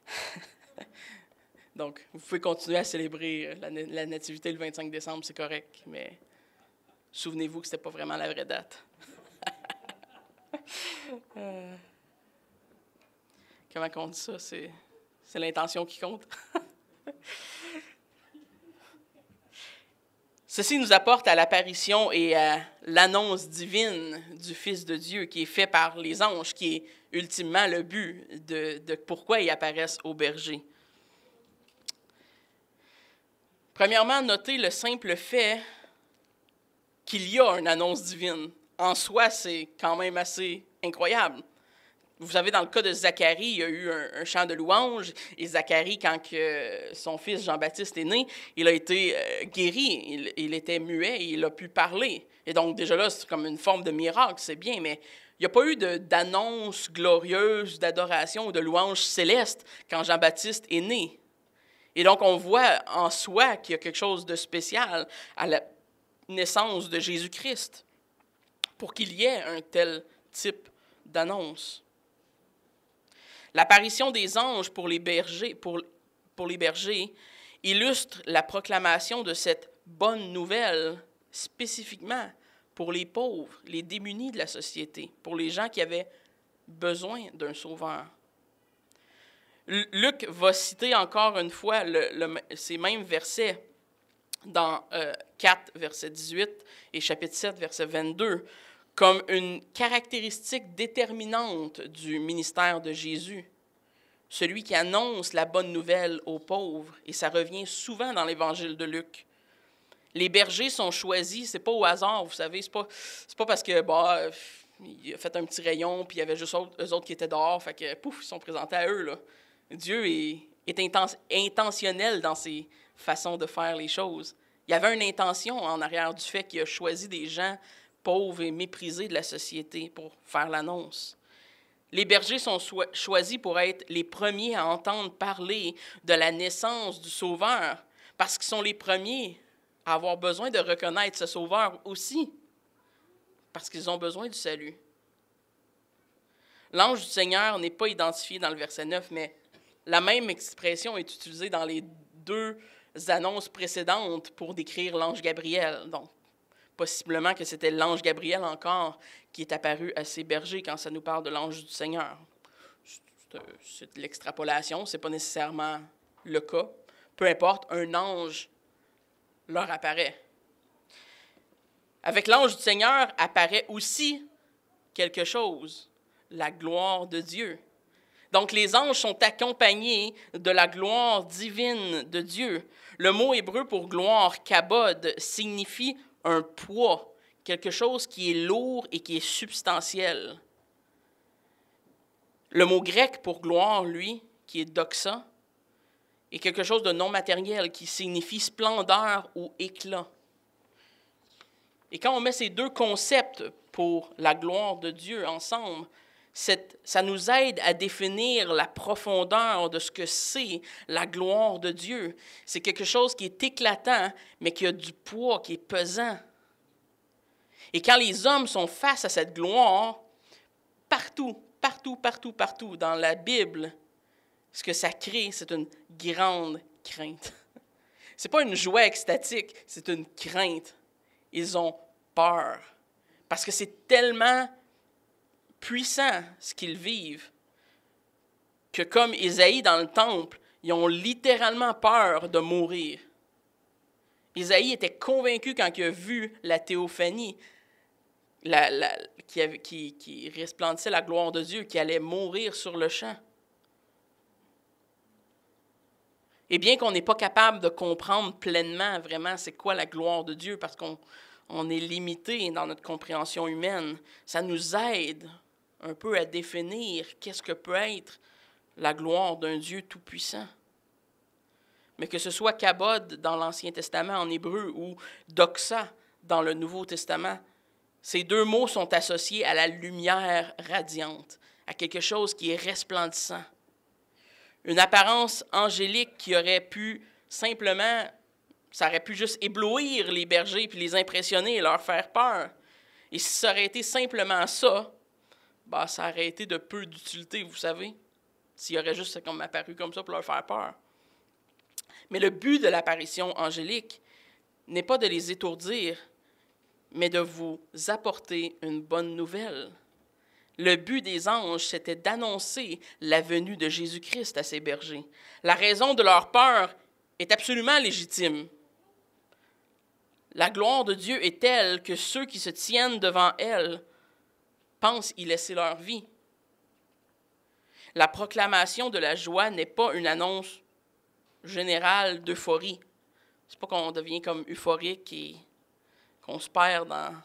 Donc, vous pouvez continuer à célébrer euh, la, nativité le 25 décembre, c'est correct, mais souvenez-vous que ce n'était pas vraiment la vraie date. Euh. comment on dit ça? C'est l'intention qui compte. Ceci nous apporte à l'apparition et à l'annonce divine du Fils de Dieu qui est fait par les anges, qui est ultimement le but de, pourquoi ils apparaissent aux bergers. Premièrement, notez le simple fait qu'il y a une annonce divine. En soi, c'est quand même assez incroyable vous savez, dans le cas de Zacharie, il y a eu un, chant de louange. Et Zacharie, quand que son fils Jean-Baptiste est né, il a été euh, guéri. Il, il, était muet et il a pu parler. Et donc, déjà là, c'est comme une forme de miracle, c'est bien, mais il n'y a pas eu d'annonce glorieuse, d'adoration ou de louange céleste quand Jean-Baptiste est né. Et donc, on voit en soi qu'il y a quelque chose de spécial à la naissance de Jésus-Christ pour qu'il y ait un tel type d'annonce. L'apparition des anges pour les bergers, illustre la proclamation de cette bonne nouvelle spécifiquement pour les pauvres, les démunis de la société, pour les gens qui avaient besoin d'un sauveur. Luc va citer encore une fois ces mêmes versets dans 4, euh, verset 18 et chapitre 7, verset 22, comme une caractéristique déterminante du ministère de Jésus, celui qui annonce la bonne nouvelle aux pauvres, et ça revient souvent dans l'évangile de Luc. Les bergers sont choisis, c'est pas au hasard, vous savez, c'est pas, pas parce que, bah, il a fait un petit rayon, puis il y avait juste autres qui étaient dehors, fait que, pouf, ils sont présentés à eux, là. Dieu est, est intentionnel dans ses façons de faire les choses. Il y avait une intention en arrière du fait qu'il a choisi des gens pauvres et méprisés de la société pour faire l'annonce. Les bergers sont choisis pour être les premiers à entendre parler de la naissance du Sauveur, parce qu'ils sont les premiers à avoir besoin de reconnaître ce Sauveur aussi, parce qu'ils ont besoin du salut. L'ange du Seigneur n'est pas identifié dans le verset 9, mais la même expression est utilisée dans les deux annonces précédentes pour décrire l'ange Gabriel. Donc, Possiblement que c'était l'ange Gabriel encore qui est apparu à ces bergers quand ça nous parle de l'ange du Seigneur. C'est de l'extrapolation, c'est pas nécessairement le cas. Peu importe, un ange leur apparaît. Avec l'ange du Seigneur apparaît aussi quelque chose, la gloire de Dieu. Donc les anges sont accompagnés de la gloire divine de Dieu. Le mot hébreu pour gloire, kabod, signifie un poids, quelque chose qui est lourd et qui est substantiel. Le mot grec pour gloire, lui, qui est doxa, est quelque chose de non matériel qui signifie splendeur ou éclat. Et quand on met ces deux concepts pour la gloire de Dieu ensemble, ça nous aide à définir la profondeur de ce que c'est la gloire de Dieu. C'est quelque chose qui est éclatant, mais qui a du poids, qui est pesant. Et quand les hommes sont face à cette gloire, partout, partout, partout, partout dans la Bible, ce que ça crée, c'est une grande crainte. C'est pas une joie extatique, c'est une crainte. Ils ont peur parce que c'est tellement puissant ce qu'ils vivent que comme Isaïe dans le temple, ils ont littéralement peur de mourir. Isaïe était convaincu quand il a vu la théophanie qui, resplendissait la gloire de Dieu, qui allait mourir sur le champ. Et bien qu'on n'est pas capable de comprendre pleinement vraiment c'est quoi la gloire de Dieu parce qu'on est limité dans notre compréhension humaine, ça nous aide un peu à définir qu'est-ce que peut être la gloire d'un Dieu tout-puissant. Mais que ce soit Kabod dans l'Ancien Testament en hébreu ou Doxa dans le Nouveau Testament, ces deux mots sont associés à la lumière radiante, à quelque chose qui est resplendissant. Une apparence angélique qui aurait pu simplement, ça aurait pu juste éblouir les bergers puis les impressionner leur faire peur. Et si ça aurait été simplement ça, bah, ça aurait été de peu d'utilité, vous savez, s'il y aurait juste comme apparu comme ça pour leur faire peur. Mais le but de l'apparition angélique n'est pas de les étourdir, mais de vous apporter une bonne nouvelle. Le but des anges, c'était d'annoncer la venue de Jésus-Christ à ses bergers. La raison de leur peur est absolument légitime. La gloire de Dieu est telle que ceux qui se tiennent devant elle pensent y laisser leur vie. La proclamation de la joie n'est pas une annonce générale d'euphorie. C'est pas qu'on devient comme euphorique et qu'on se perd dans,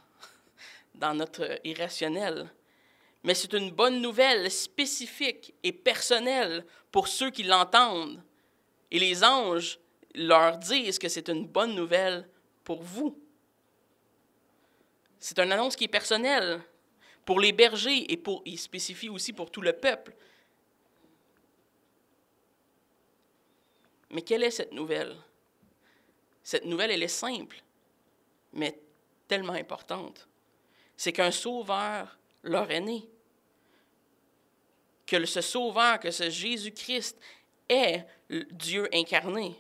dans notre irrationnel. Mais c'est une bonne nouvelle spécifique et personnelle pour ceux qui l'entendent. Et les anges leur disent que c'est une bonne nouvelle pour vous. C'est une annonce qui est personnelle, pour les bergers et pour, il spécifie aussi pour tout le peuple. Mais quelle est cette nouvelle? Cette nouvelle, elle est simple, mais tellement importante. C'est qu'un sauveur leur est né. Que ce sauveur, que ce Jésus-Christ est Dieu incarné,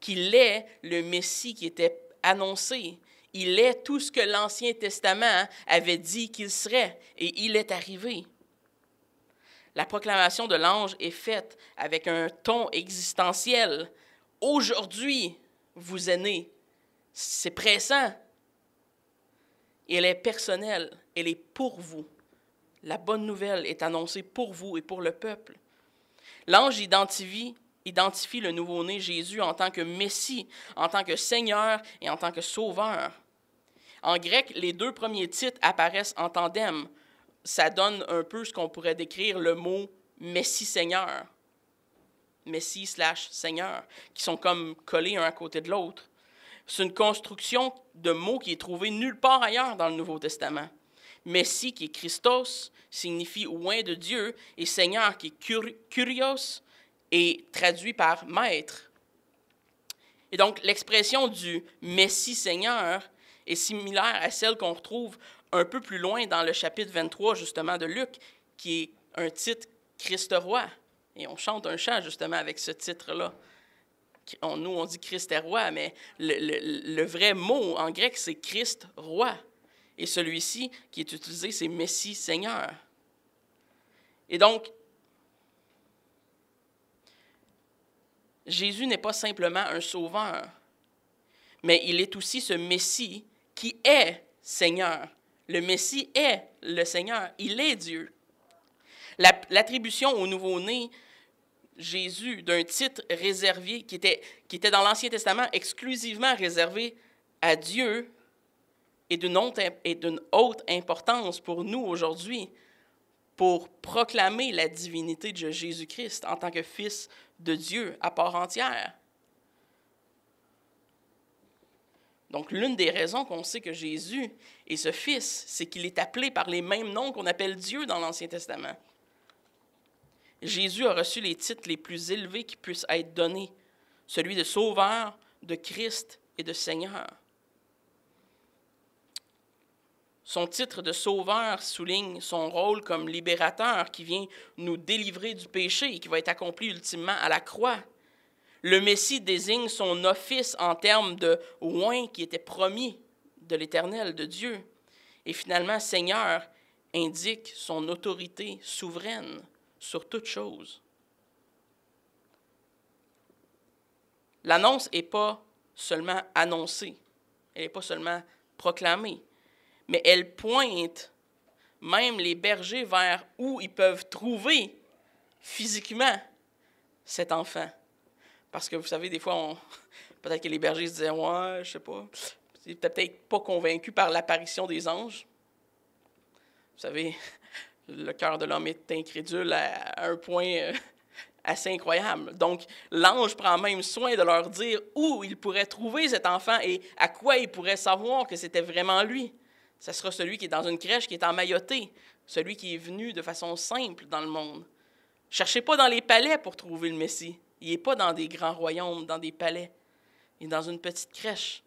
qu'il est le Messie qui était annoncé, il est tout ce que l'Ancien Testament hein, avait dit qu'il serait, et il est arrivé. La proclamation de l'ange est faite avec un ton existentiel. Aujourd'hui, vous aimez. C'est pressant. Elle est personnelle. Elle est pour vous. La bonne nouvelle est annoncée pour vous et pour le peuple. L'ange identifie identifie le nouveau-né Jésus en tant que Messie, en tant que Seigneur et en tant que Sauveur. En grec, les deux premiers titres apparaissent en tandem. Ça donne un peu ce qu'on pourrait décrire le mot Messie-Seigneur. Messie slash Seigneur, qui sont comme collés un à côté de l'autre. C'est une construction de mots qui est trouvée nulle part ailleurs dans le Nouveau Testament. Messie, qui est Christos, signifie loin de Dieu, et Seigneur, qui est Kyrios, est traduit par maître. Et donc, l'expression du Messie Seigneur est similaire à celle qu'on retrouve un peu plus loin dans le chapitre 23, justement, de Luc, qui est un titre Christ roi. Et on chante un chant, justement, avec ce titre-là. nous, on dit Christ roi, mais le vrai mot en grec, c'est Christ roi. Et celui-ci qui est utilisé, c'est Messie Seigneur. Et donc, Jésus n'est pas simplement un sauveur, mais il est aussi ce Messie qui est Seigneur. Le Messie est le Seigneur, il est Dieu. L'attribution au nouveau-né Jésus d'un titre réservé qui était, qui était dans l'Ancien Testament exclusivement réservé à Dieu est d'une haute importance pour nous aujourd'hui pour proclamer la divinité de Jésus-Christ en tant que Fils de Dieu à part entière. Donc, l'une des raisons qu'on sait que Jésus est ce Fils, c'est qu'il est appelé par les mêmes noms qu'on appelle Dieu dans l'Ancien Testament. Jésus a reçu les titres les plus élevés qui puissent être donnés, celui de Sauveur, de Christ et de Seigneur. Son titre de sauveur souligne son rôle comme libérateur qui vient nous délivrer du péché et qui va être accompli ultimement à la croix. Le Messie désigne son office en termes de oint qui était promis de l'Éternel, de Dieu. Et finalement, Seigneur indique son autorité souveraine sur toute chose. L'annonce n'est pas seulement annoncée, elle n'est pas seulement proclamée, mais elle pointe même les bergers vers où ils peuvent trouver physiquement cet enfant. Parce que vous savez, des fois, on... peut-être que les bergers se disaient Ouais, je sais pas. Ils peut-être pas convaincus par l'apparition des anges. Vous savez, le cœur de l'homme est incrédule à un point euh, assez incroyable. Donc, l'ange prend même soin de leur dire où ils pourraient trouver cet enfant et à quoi ils pourraient savoir que c'était vraiment lui ça sera celui qui est dans une crèche, qui est emmailloté, celui qui est venu de façon simple dans le monde. Cherchez pas dans les palais pour trouver le Messie. Il n'est pas dans des grands royaumes, dans des palais. Il est dans une petite crèche.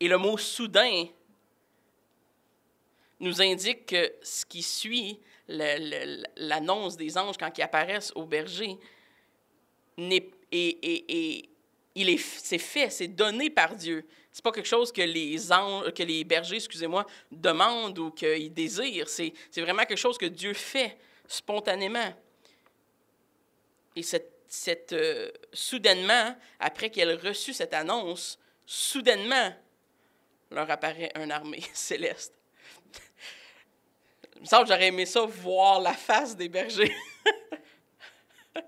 Et le mot soudain nous indique que ce qui suit l'annonce des anges quand ils apparaissent au berger est il est, c'est fait, c'est donné par Dieu. C'est pas quelque chose que les anges, que les bergers, excusez-moi, demandent ou qu'ils désirent. C'est, vraiment quelque chose que Dieu fait spontanément. Et cette, cette euh, soudainement, après qu'elle reçu cette annonce, soudainement leur apparaît une armée céleste. Il me semble que j'aurais aimé ça, voir la face des bergers.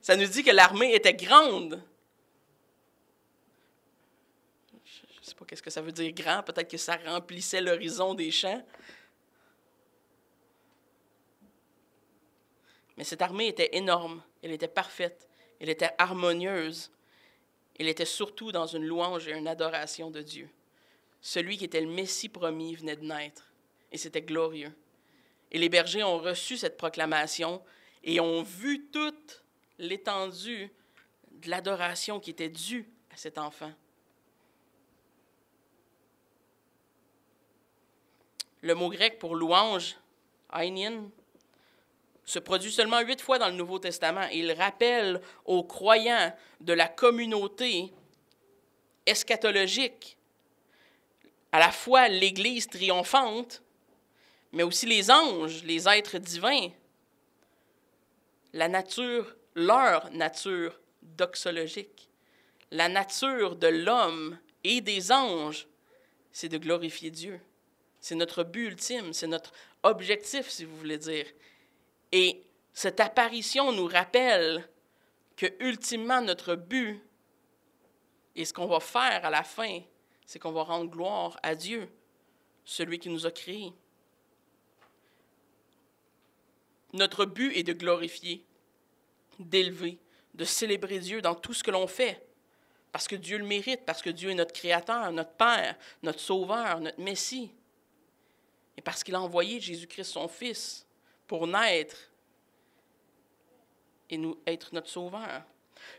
ça nous dit que l'armée était grande. qu'est-ce que ça veut dire grand, peut-être que ça remplissait l'horizon des champs. Mais cette armée était énorme, elle était parfaite, elle était harmonieuse, elle était surtout dans une louange et une adoration de Dieu. Celui qui était le Messie promis venait de naître, et c'était glorieux. Et les bergers ont reçu cette proclamation et ont vu toute l'étendue de l'adoration qui était due à cet enfant. Le mot grec pour louange, se produit seulement huit fois dans le Nouveau Testament. Il rappelle aux croyants de la communauté eschatologique à la fois l'Église triomphante, mais aussi les anges, les êtres divins, la nature, leur nature doxologique, la nature de l'homme et des anges, c'est de glorifier Dieu. C'est notre but ultime, c'est notre objectif, si vous voulez dire. Et cette apparition nous rappelle que, ultimement, notre but et ce qu'on va faire à la fin, c'est qu'on va rendre gloire à Dieu, celui qui nous a créés. Notre but est de glorifier, d'élever, de célébrer Dieu dans tout ce que l'on fait, parce que Dieu le mérite, parce que Dieu est notre Créateur, notre Père, notre Sauveur, notre Messie. Et parce qu'il a envoyé Jésus-Christ, son Fils, pour naître et nous être notre Sauveur.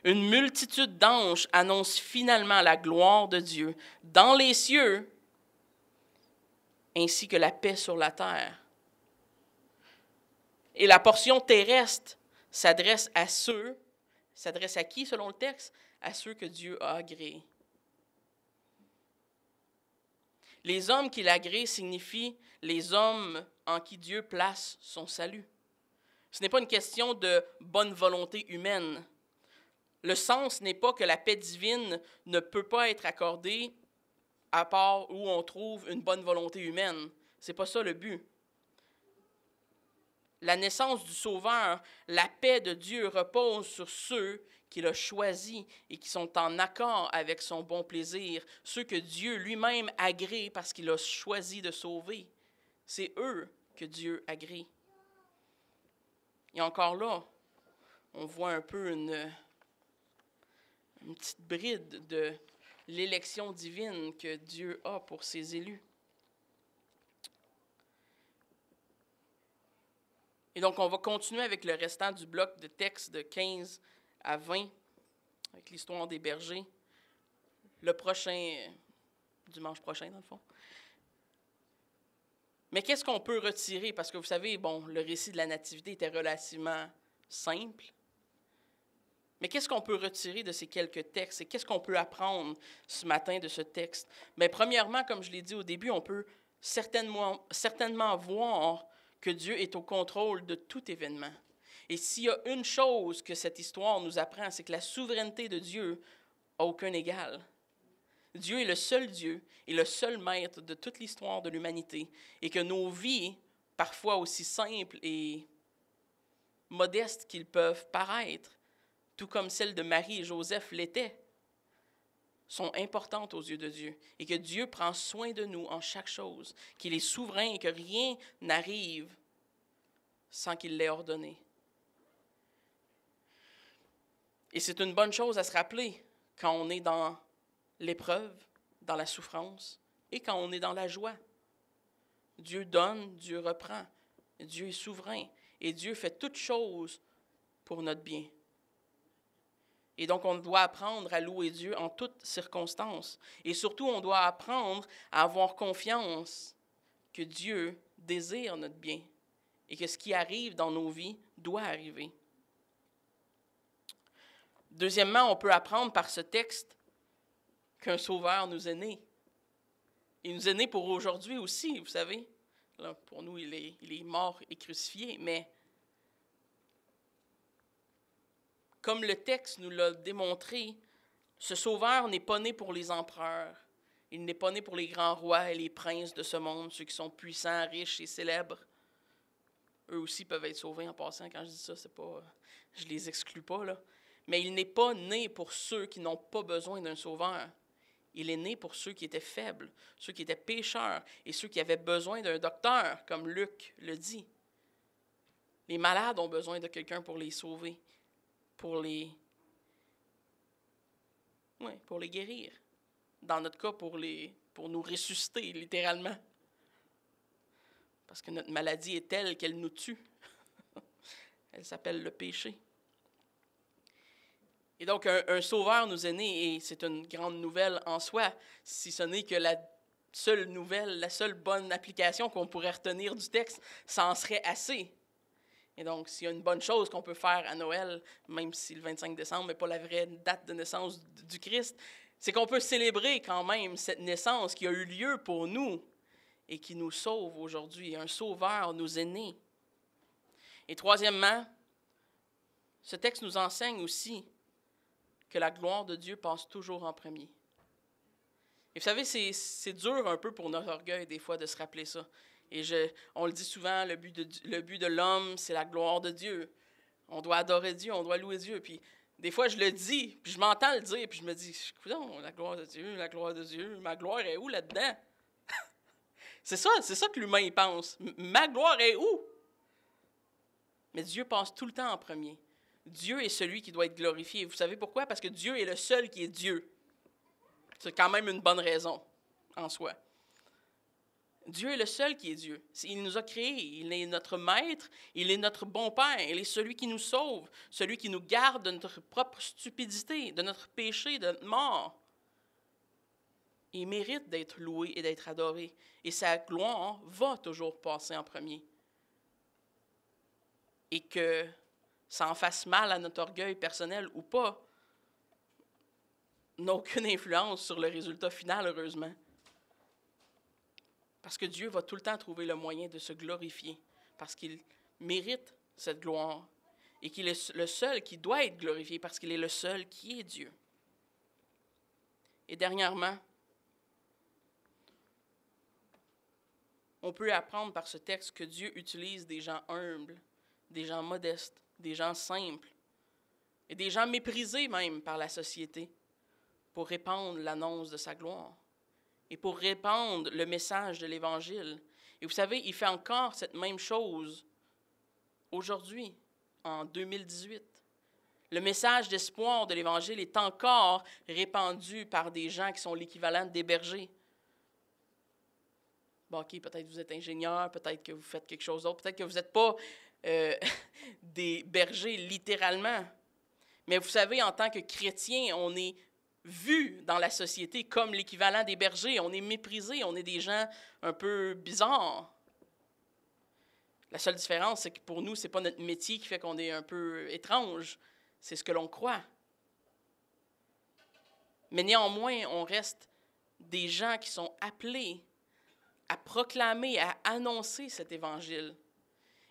Une multitude d'anges annonce finalement la gloire de Dieu dans les cieux, ainsi que la paix sur la terre. Et la portion terrestre s'adresse à ceux, s'adresse à qui selon le texte À ceux que Dieu a agréés. Les hommes qu'il agrée signifient les hommes en qui Dieu place son salut. Ce n'est pas une question de bonne volonté humaine. Le sens n'est pas que la paix divine ne peut pas être accordée à part où on trouve une bonne volonté humaine. C'est pas ça le but. La naissance du Sauveur, la paix de Dieu repose sur ceux qu'il a choisis et qui sont en accord avec son bon plaisir, ceux que Dieu lui-même agrée parce qu'il a choisi de sauver. C'est eux que Dieu agrée. Et encore là, on voit un peu une, une petite bride de l'élection divine que Dieu a pour ses élus. Et donc, on va continuer avec le restant du bloc de texte de 15 à 20, avec l'histoire des bergers, le prochain, dimanche prochain, dans le fond. Mais qu'est-ce qu'on peut retirer? Parce que vous savez, bon, le récit de la Nativité était relativement simple. Mais qu'est-ce qu'on peut retirer de ces quelques textes et qu'est-ce qu'on peut apprendre ce matin de ce texte? Mais premièrement, comme je l'ai dit au début, on peut certainement, certainement voir que Dieu est au contrôle de tout événement. Et s'il y a une chose que cette histoire nous apprend, c'est que la souveraineté de Dieu n'a aucun égal. Dieu est le seul Dieu et le seul maître de toute l'histoire de l'humanité et que nos vies, parfois aussi simples et modestes qu'ils peuvent paraître, tout comme celles de Marie et Joseph l'étaient, sont importantes aux yeux de Dieu et que Dieu prend soin de nous en chaque chose, qu'il est souverain et que rien n'arrive sans qu'il l'ait ordonné. Et c'est une bonne chose à se rappeler quand on est dans l'épreuve, dans la souffrance et quand on est dans la joie. Dieu donne, Dieu reprend, Dieu est souverain et Dieu fait toutes choses pour notre bien. Et donc on doit apprendre à louer Dieu en toutes circonstances et surtout on doit apprendre à avoir confiance que Dieu désire notre bien et que ce qui arrive dans nos vies doit arriver. Deuxièmement, on peut apprendre par ce texte qu'un sauveur nous est né. Il nous est né pour aujourd'hui aussi, vous savez. pour nous, il est, mort et crucifié, mais comme le texte nous l'a démontré, ce sauveur n'est pas né pour les empereurs. Il n'est pas né pour les grands rois et les princes de ce monde, ceux qui sont puissants, riches et célèbres. Eux aussi peuvent être sauvés en passant. Quand je dis ça, c'est pas, je les exclus pas là. Mais il n'est pas né pour ceux qui n'ont pas besoin d'un sauveur. Il est né pour ceux qui étaient faibles, ceux qui étaient pécheurs et ceux qui avaient besoin d'un docteur, comme Luc le dit. Les malades ont besoin de quelqu'un pour les sauver, pour les... pour les guérir. Dans notre cas, pour, les... pour nous ressusciter, littéralement. Parce que notre maladie est telle qu'elle nous tue. Elle s'appelle le péché. Et donc, un, sauveur nous est né, et c'est une grande nouvelle en soi, si ce n'est que la seule nouvelle, la seule bonne application qu'on pourrait retenir du texte, ça en serait assez. Et donc, s'il y a une bonne chose qu'on peut faire à Noël, même si le 25 décembre n'est pas la vraie date de naissance du Christ, c'est qu'on peut célébrer quand même cette naissance qui a eu lieu pour nous et qui nous sauve aujourd'hui. Un sauveur nous est né. Et troisièmement, ce texte nous enseigne aussi que la gloire de Dieu pense toujours en premier. Et vous savez, c'est dur un peu pour notre orgueil des fois de se rappeler ça. Et je, on le dit souvent, le but de l'homme, c'est la gloire de Dieu. On doit adorer Dieu, on doit louer Dieu. Puis des fois, je le dis, puis je m'entends le dire, puis je me dis, écoutez-moi, la gloire de Dieu, la gloire de Dieu, ma gloire est où là-dedans? c'est ça, c'est ça que l'humain pense. Ma gloire est où? Mais Dieu pense tout le temps en premier. Dieu est celui qui doit être glorifié. Vous savez pourquoi? Parce que Dieu est le seul qui est Dieu. C'est quand même une bonne raison en soi. Dieu est le seul qui est Dieu. Il nous a créés, il est notre maître, il est notre bon Père, il est celui qui nous sauve, celui qui nous garde de notre propre stupidité, de notre péché, de notre mort. Il mérite d'être loué et d'être adoré, et sa gloire va toujours passer en premier. Et que ça en fasse mal à notre orgueil personnel ou pas, n'a aucune influence sur le résultat final, heureusement. Parce que Dieu va tout le temps trouver le moyen de se glorifier, parce qu'il mérite cette gloire et qu'il est le seul qui doit être glorifié, parce qu'il est le seul qui est Dieu. Et dernièrement, on peut apprendre par ce texte que Dieu utilise des gens humbles, des gens modestes, des gens simples et des gens méprisés même par la société pour répandre l'annonce de sa gloire et pour répandre le message de l'Évangile. Et vous savez, il fait encore cette même chose aujourd'hui, en 2018. Le message d'espoir de l'Évangile est encore répandu par des gens qui sont l'équivalent des bergers. Bon, OK, peut-être que vous êtes ingénieur, peut-être que vous faites quelque chose d'autre, peut-être que vous n'êtes pas euh, des bergers, littéralement. Mais vous savez, en tant que chrétien, on est vu dans la société comme l'équivalent des bergers. On est méprisé, on est des gens un peu bizarres. La seule différence, c'est que pour nous, ce n'est pas notre métier qui fait qu'on est un peu étrange, c'est ce que l'on croit. Mais néanmoins, on reste des gens qui sont appelés à proclamer, à annoncer cet évangile.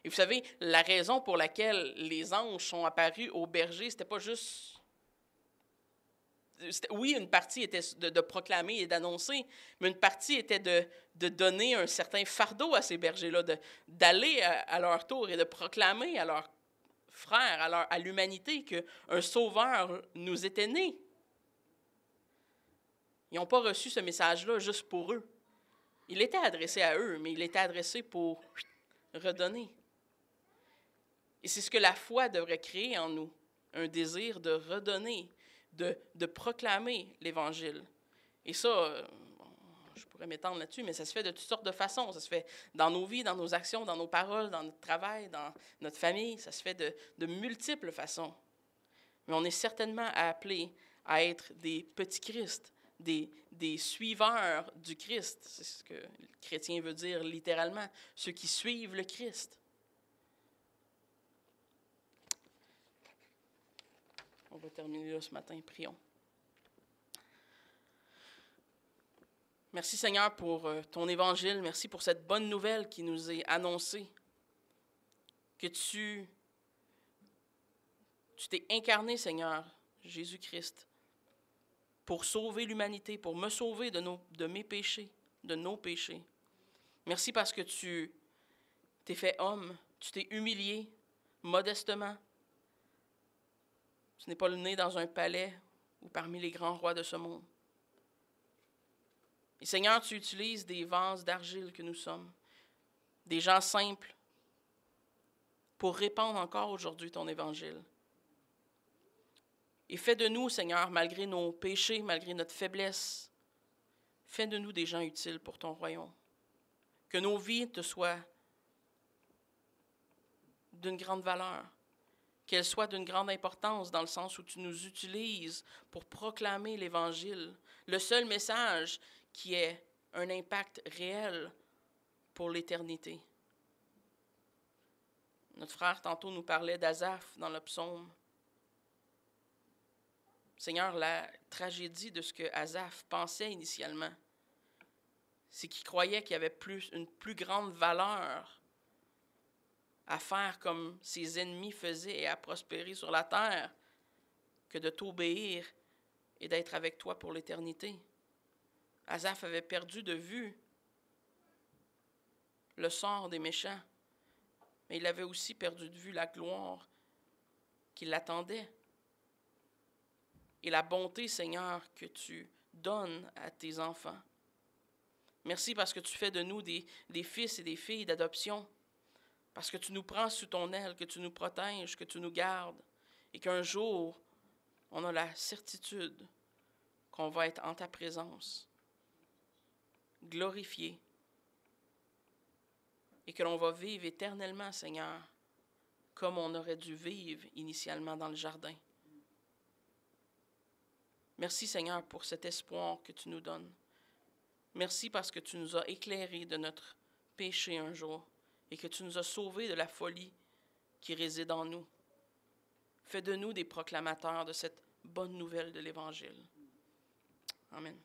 Et vous savez, la raison pour laquelle les anges sont apparus bergers, ce c'était pas juste oui, une partie était de, proclamer et d'annoncer, mais une partie était de, donner un certain fardeau à ces bergers-là, d'aller à, leur tour et de proclamer à leurs frères, à, leur, à l'humanité, qu'un sauveur nous était né. Ils n'ont pas reçu ce message-là juste pour eux. Il était adressé à eux, mais il était adressé pour redonner. Et c'est ce que la foi devrait créer en nous, un désir de redonner, de, proclamer l'Évangile. Et ça, euh, je pourrais m'étendre là-dessus, mais ça se fait de toutes sortes de façons. Ça se fait dans nos vies, dans nos actions, dans nos paroles, dans notre travail, dans notre famille. Ça se fait de, multiples façons. Mais on est certainement appelé à être des petits Christ, des, des suiveurs du Christ. C'est ce que le chrétien veut dire littéralement, ceux qui suivent le Christ. On va terminer là ce matin. Prions. Merci Seigneur pour euh, ton évangile. Merci pour cette bonne nouvelle qui nous est annoncée. Que tu tu t'es incarné Seigneur Jésus-Christ pour sauver l'humanité, pour me sauver de, de mes péchés, de nos péchés. Merci parce que tu t'es fait homme, tu t'es humilié modestement, ce n'est pas le nez dans un palais ou parmi les grands rois de ce monde. Et Seigneur, tu utilises des vases d'argile que nous sommes, des gens simples, pour répandre encore aujourd'hui ton évangile. Et fais de nous, Seigneur, malgré nos péchés, malgré notre faiblesse, fais de nous des gens utiles pour ton royaume. Que nos vies te soient d'une grande valeur qu'elle soit d'une grande importance dans le sens où tu nous utilises pour proclamer l'Évangile, le seul message qui ait un impact réel pour l'éternité. Notre frère tantôt nous parlait d'Azaph dans le psaume. Seigneur, la tragédie de ce que Azaph pensait initialement, c'est qu'il croyait qu'il y avait une plus grande valeur à faire comme ses ennemis faisaient et à prospérer sur la terre que de t'obéir et d'être avec toi pour l'éternité. Azaph avait perdu de vue le sort des méchants, mais il avait aussi perdu de vue la gloire qui l'attendait et la bonté, Seigneur, que tu donnes à tes enfants. Merci parce que tu fais de nous des, des fils et des filles d'adoption. Parce que tu nous prends sous ton aile, que tu nous protèges, que tu nous gardes, et qu'un jour, on a la certitude qu'on va être en ta présence, glorifié, et que l'on va vivre éternellement, Seigneur, comme on aurait dû vivre initialement dans le jardin. Merci, Seigneur, pour cet espoir que tu nous donnes. Merci parce que tu nous as éclairés de notre péché un jour et que tu nous as sauvés de la folie qui réside en nous. Fais de nous des proclamateurs de cette bonne nouvelle de l'Évangile. Amen.